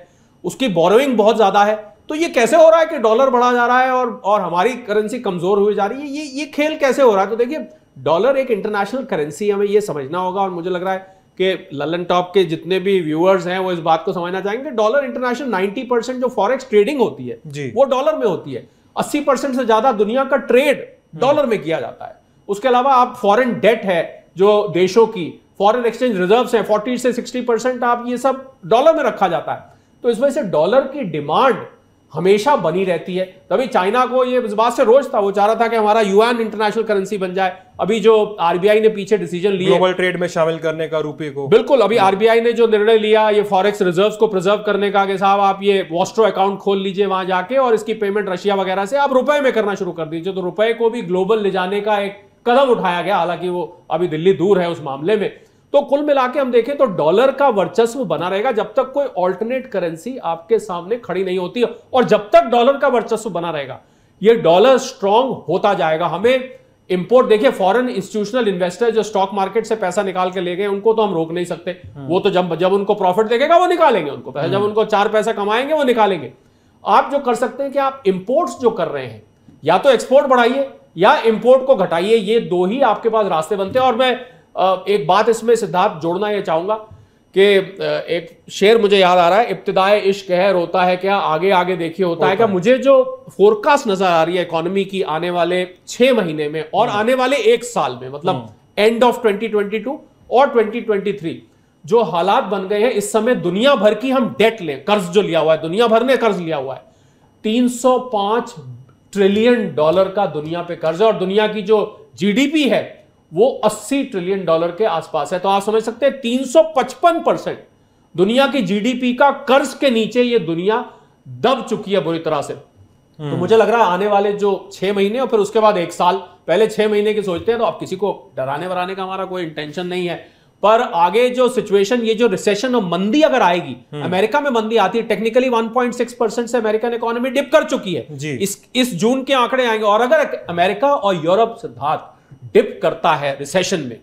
उसकी बोरोइंग बहुत ज्यादा है तो ये कैसे हो रहा है कि डॉलर बढ़ा जा रहा है और और हमारी करेंसी कमजोर हुई जा रही है ये ये खेल कैसे हो रहा है तो देखिए डॉलर एक इंटरनेशनल करेंसी हमें ये समझना होगा और मुझे लग रहा है कि ललन टॉप के जितने भी व्यूअर्स हैं वो इस बात को समझना चाहेंगे डॉलर इंटरनेशनल 90 परसेंट जो फॉरेक्स ट्रेडिंग होती है वो डॉलर में होती है 80 परसेंट से ज्यादा दुनिया का ट्रेड हम्म। डॉलर में किया जाता है उसके अलावा आप फॉरेन डेट है जो देशों की फॉरेन एक्सचेंज रिजर्व है फोर्टी से सिक्सटी परसेंट आप ये सब डॉलर में रखा जाता है तो इस वजह से डॉलर की डिमांड हमेशा बनी रहती है तभी चाइना को ये इस बात से रोज था वो चाह रहा था कि हमारा यूएन इंटरनेशनल करेंसी बन जाए अभी जो आरबीआई ने पीछे डिसीजन लिया ग्लोबल ट्रेड में शामिल करने का रुपये को बिल्कुल अभी हम्म। आरबीआई ने जो निर्णय लिया ये फॉरेक्स रिजर्व्स को प्रिजर्व करने का कि साहब आप ये वॉस्ट्रो अकाउंट खोल लीजिए वहां जाके और इसकी पेमेंट रशिया वगैरह से आप रुपए में करना शुरू कर दीजिए तो रुपए को भी ग्लोबल ले जाने का एक कदम उठाया गया हालांकि वो अभी दिल्ली दूर है उस मामले में तो कुल मिला के हम देखें तो डॉलर का वर्चस्व बना रहेगा जब तक कोई ऑल्टरनेट करेंसी आपके सामने खड़ी नहीं होती और जब तक डॉलर का वर्चस्व बना रहेगा ये डॉलर स्ट्रांग होता जाएगा हमें इंपोर्ट देखिए फॉरेन इंस्टीट्यूशनल इन्वेस्टर जो स्टॉक मार्केट से पैसा निकाल के ले गए उनको तो हम रोक नहीं सकते हाँ। वो तो जब जब उनको प्रॉफिट देखेगा वो निकालेंगे उनको पैसा हाँ। जब उनको चार पैसा कमाएंगे वो निकालेंगे आप जो कर सकते हैं कि आप इंपोर्ट्स जो कर रहे हैं या तो एक्सपोर्ट बढ़ाइए या इंपोर्ट को घटाइए ये दो ही आपके पास रास्ते बनते हैं और मैं एक बात इसमें सिद्धार्थ जोड़ना यह चाहूंगा कि एक शेर मुझे याद आ रहा है इब्तदाए इश्क है रोता है क्या आगे आगे देखिए होता है क्या मुझे जो फोरकास्ट नजर आ रही है इकोनॉमी की आने वाले छह महीने में और हम्म। आने वाले एक साल में मतलब एंड ऑफ 2022 और 2023 जो हालात बन गए हैं इस समय दुनिया भर की हम डेट लें कर्ज जो लिया हुआ है दुनिया भर ने कर्ज लिया हुआ है 305 ट्रिलियन डॉलर का दुनिया पे कर्ज है और दुनिया की जो जीडीपी है वो 80 ट्रिलियन डॉलर के आसपास है तो आप समझ सकते हैं 355 परसेंट दुनिया की जीडीपी का कर्ज के नीचे ये दुनिया दब चुकी है बुरी तरह से तो हम्म। मुझे लग रहा है आने वाले जो छह महीने और फिर उसके बाद एक साल पहले छह महीने की सोचते हैं तो आप किसी को डराने वराने का हमारा कोई इंटेंशन नहीं है पर आगे जो सिचुएशन ये जो रिसेशन और मंदी अगर आएगी हम्म। अमेरिका में मंदी आती है टेक्निकली 1.6 परसेंट से अमेरिकन इकोनॉमी डिप कर चुकी है इस इस जून के आंकड़े आएंगे और अगर अमेरिका और यूरोप सिद्धार्थ डिप करता है रिसेशन में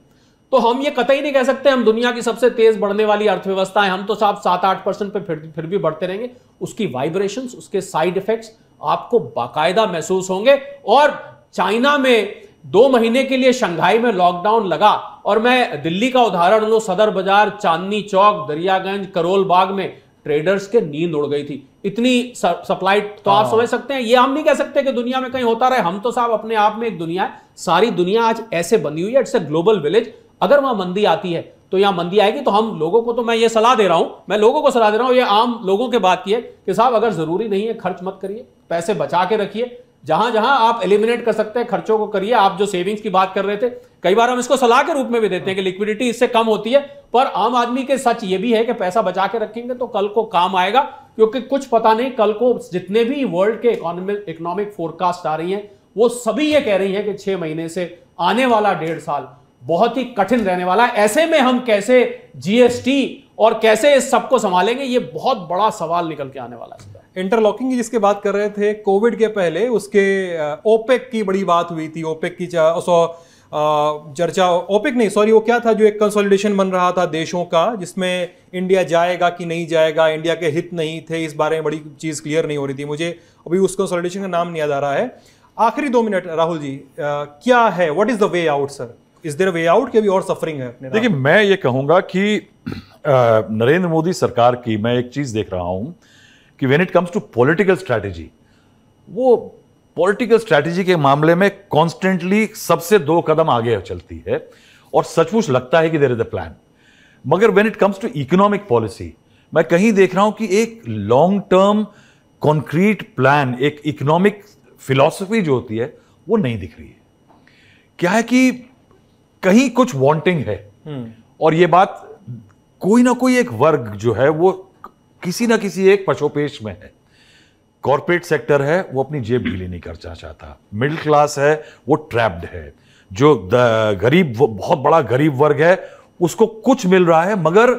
तो हम ये कतई नहीं कह सकते हम दुनिया की सबसे तेज बढ़ने वाली अर्थव्यवस्था है हम तो साहब सात आठ परसेंट पर फिर फिर भी बढ़ते रहेंगे उसकी वाइब्रेशंस उसके साइड इफेक्ट्स आपको बाकायदा महसूस होंगे और चाइना में दो महीने के लिए शंघाई में लॉकडाउन लगा और मैं दिल्ली का उदाहरण लू सदर बाजार चांदनी चौक दरियागंज करोल बाग में ट्रेडर्स के नींद उड़ गई थी इतनी सप्लाई तो आप हाँ। समझ सकते हैं ये हम नहीं कह सकते कि दुनिया में कहीं होता रहे हम तो साहब अपने आप में एक दुनिया है सारी दुनिया आज ऐसे बनी हुई है इट्स ए ग्लोबल विलेज अगर वहां मंदी आती है तो यहां मंदी आएगी तो हम लोगों को तो मैं ये सलाह दे रहा हूं मैं लोगों को सलाह दे रहा हूं ये आम लोगों के बात की है कि साहब अगर जरूरी नहीं है खर्च मत करिए पैसे बचा के रखिए जहां जहां आप एलिमिनेट कर सकते हैं खर्चों को करिए आप जो सेविंग्स की बात कर रहे थे कई बार हम इसको सलाह के रूप में भी देते हैं कि लिक्विडिटी इससे कम होती है पर आम आदमी के सच ये भी है कि पैसा बचा के रखेंगे तो कल को काम आएगा क्योंकि कुछ पता नहीं कल को जितने भी वर्ल्ड के इकोनॉमिक फोरकास्ट आ रही है वो सभी ये कह रही है कि छह महीने से आने वाला डेढ़ साल बहुत ही कठिन रहने वाला है ऐसे में हम कैसे जीएसटी और कैसे इस सबको संभालेंगे ये बहुत बड़ा सवाल निकल के आने वाला है इंटरलॉकिंग की जिसके बात कर रहे थे कोविड के पहले उसके ओपेक की बड़ी बात हुई थी ओपेक की चर्चा ओपेक नहीं सॉरी वो क्या था जो एक कंसोलिडेशन बन रहा था देशों का जिसमें इंडिया जाएगा कि नहीं जाएगा इंडिया के हित नहीं थे इस बारे में बड़ी चीज़ क्लियर नहीं हो रही थी मुझे अभी उस कंसोलिडेशन का नाम नहीं याद आ रहा है आखिरी दो मिनट राहुल जी आ, क्या है what is the way out sir is there way out के भी और सफरिंग है देखिए मैं ये कहूँगा कि नरेंद्र मोदी सरकार की मैं एक चीज़ देख रहा हूँ कि when it comes to political strategy वो पॉलिटिकल स्ट्रैटेजी के मामले में कॉन्स्टेंटली सबसे दो कदम आगे चलती है और सचमुच लगता है कि देर इज अ प्लान मगर when it comes to economic policy मैं कहीं देख रहा हूं कि एक लॉन्ग टर्म कॉन्क्रीट प्लान एक इकोनॉमिक फिलॉसफी जो होती है वो नहीं दिख रही है क्या है कि कहीं कुछ वांटिंग है हम्म। और ये बात कोई ना कोई एक वर्ग जो है वो किसी ना किसी एक पशोपेश में है कॉरपोरेट सेक्टर है वो अपनी जेब ढीली नहीं करना चाहता मिडिल क्लास है वो ट्रैप्ड है जो गरीब बहुत बड़ा गरीब वर्ग है उसको कुछ मिल रहा है मगर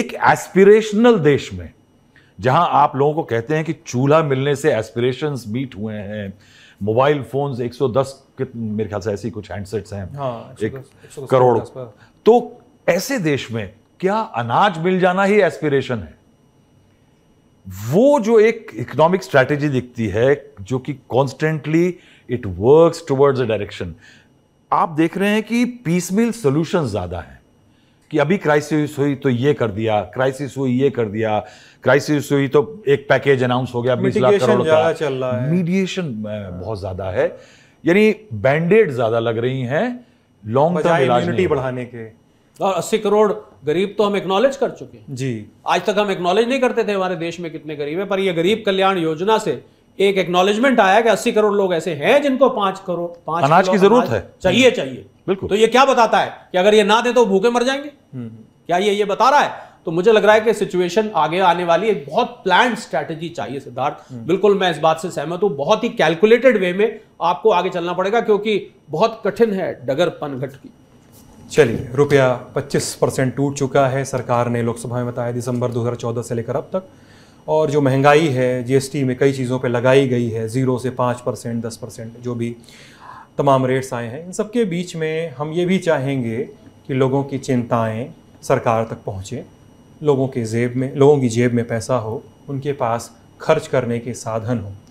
एक एस्पिरेशनल देश में जहां आप लोगों को कहते हैं कि चूल्हा मिलने से एस्पिरेशंस मीट हुए हैं मोबाइल फोन्स 110 मेरे ख्याल से ऐसी कुछ हैंडसेट्स हैं हाँ, एक करोड़ तो ऐसे देश में क्या अनाज मिल जाना ही एस्पिरेशन है वो जो एक इकोनॉमिक स्ट्रैटेजी दिखती है जो कि constantly it works towards a direction आप देख रहे हैं कि पीस मिल सोल्यूशन ज्यादा है कि अभी क्राइसिस हुई तो ये कर दिया क्राइसिस हुई ये कर दिया क्राइसिस हुई तो एक पैकेज अनाउंस हो गया बीस लाख करोड़ का चल रहा है मीडिएशन बहुत ज़्यादा है यानी बैंडेड ज़्यादा लग रही हैं लॉन्ग टर्म बढ़ाने के और अस्सी करोड़ गरीब तो हम एक्नॉलेज कर चुके हैं जी आज तक हम एक्नॉलेज नहीं करते थे हमारे देश में कितने गरीब है पर यह गरीब कल्याण योजना से एक एक्नोलेजमेंट आया कि अस्सी करोड़ लोग ऐसे हैं जिनको पांच करोड़ पांच अनाज की जरूरत है चाहिए हम्म। चाहिए बिल्कुल तो ये क्या बताता है कि अगर ये ना दे तो भूखे मर जाएंगे हम्म। क्या ये ये बता रहा है तो मुझे लग रहा है कि सिचुएशन आगे आने वाली एक बहुत प्लान स्ट्रेटेजी चाहिए सिद्धार्थ हम्म। बिल्कुल मैं इस बात से सहमत हूं बहुत ही कैलकुलेटेड वे में आपको आगे चलना पड़ेगा क्योंकि बहुत कठिन है डगर पनघट की चलिए रुपया 25 परसेंट टूट चुका है सरकार ने लोकसभा में बताया दिसंबर 2014 से लेकर अब तक और जो महंगाई है जीएसटी में कई चीज़ों पे लगाई गई है ज़ीरो से पाँच परसेंट दस परसेंट जो भी तमाम रेट्स आए हैं इन सब के बीच में हम ये भी चाहेंगे कि लोगों की चिंताएं सरकार तक पहुँचें लोगों के जेब में लोगों की जेब में पैसा हो उनके पास खर्च करने के साधन हों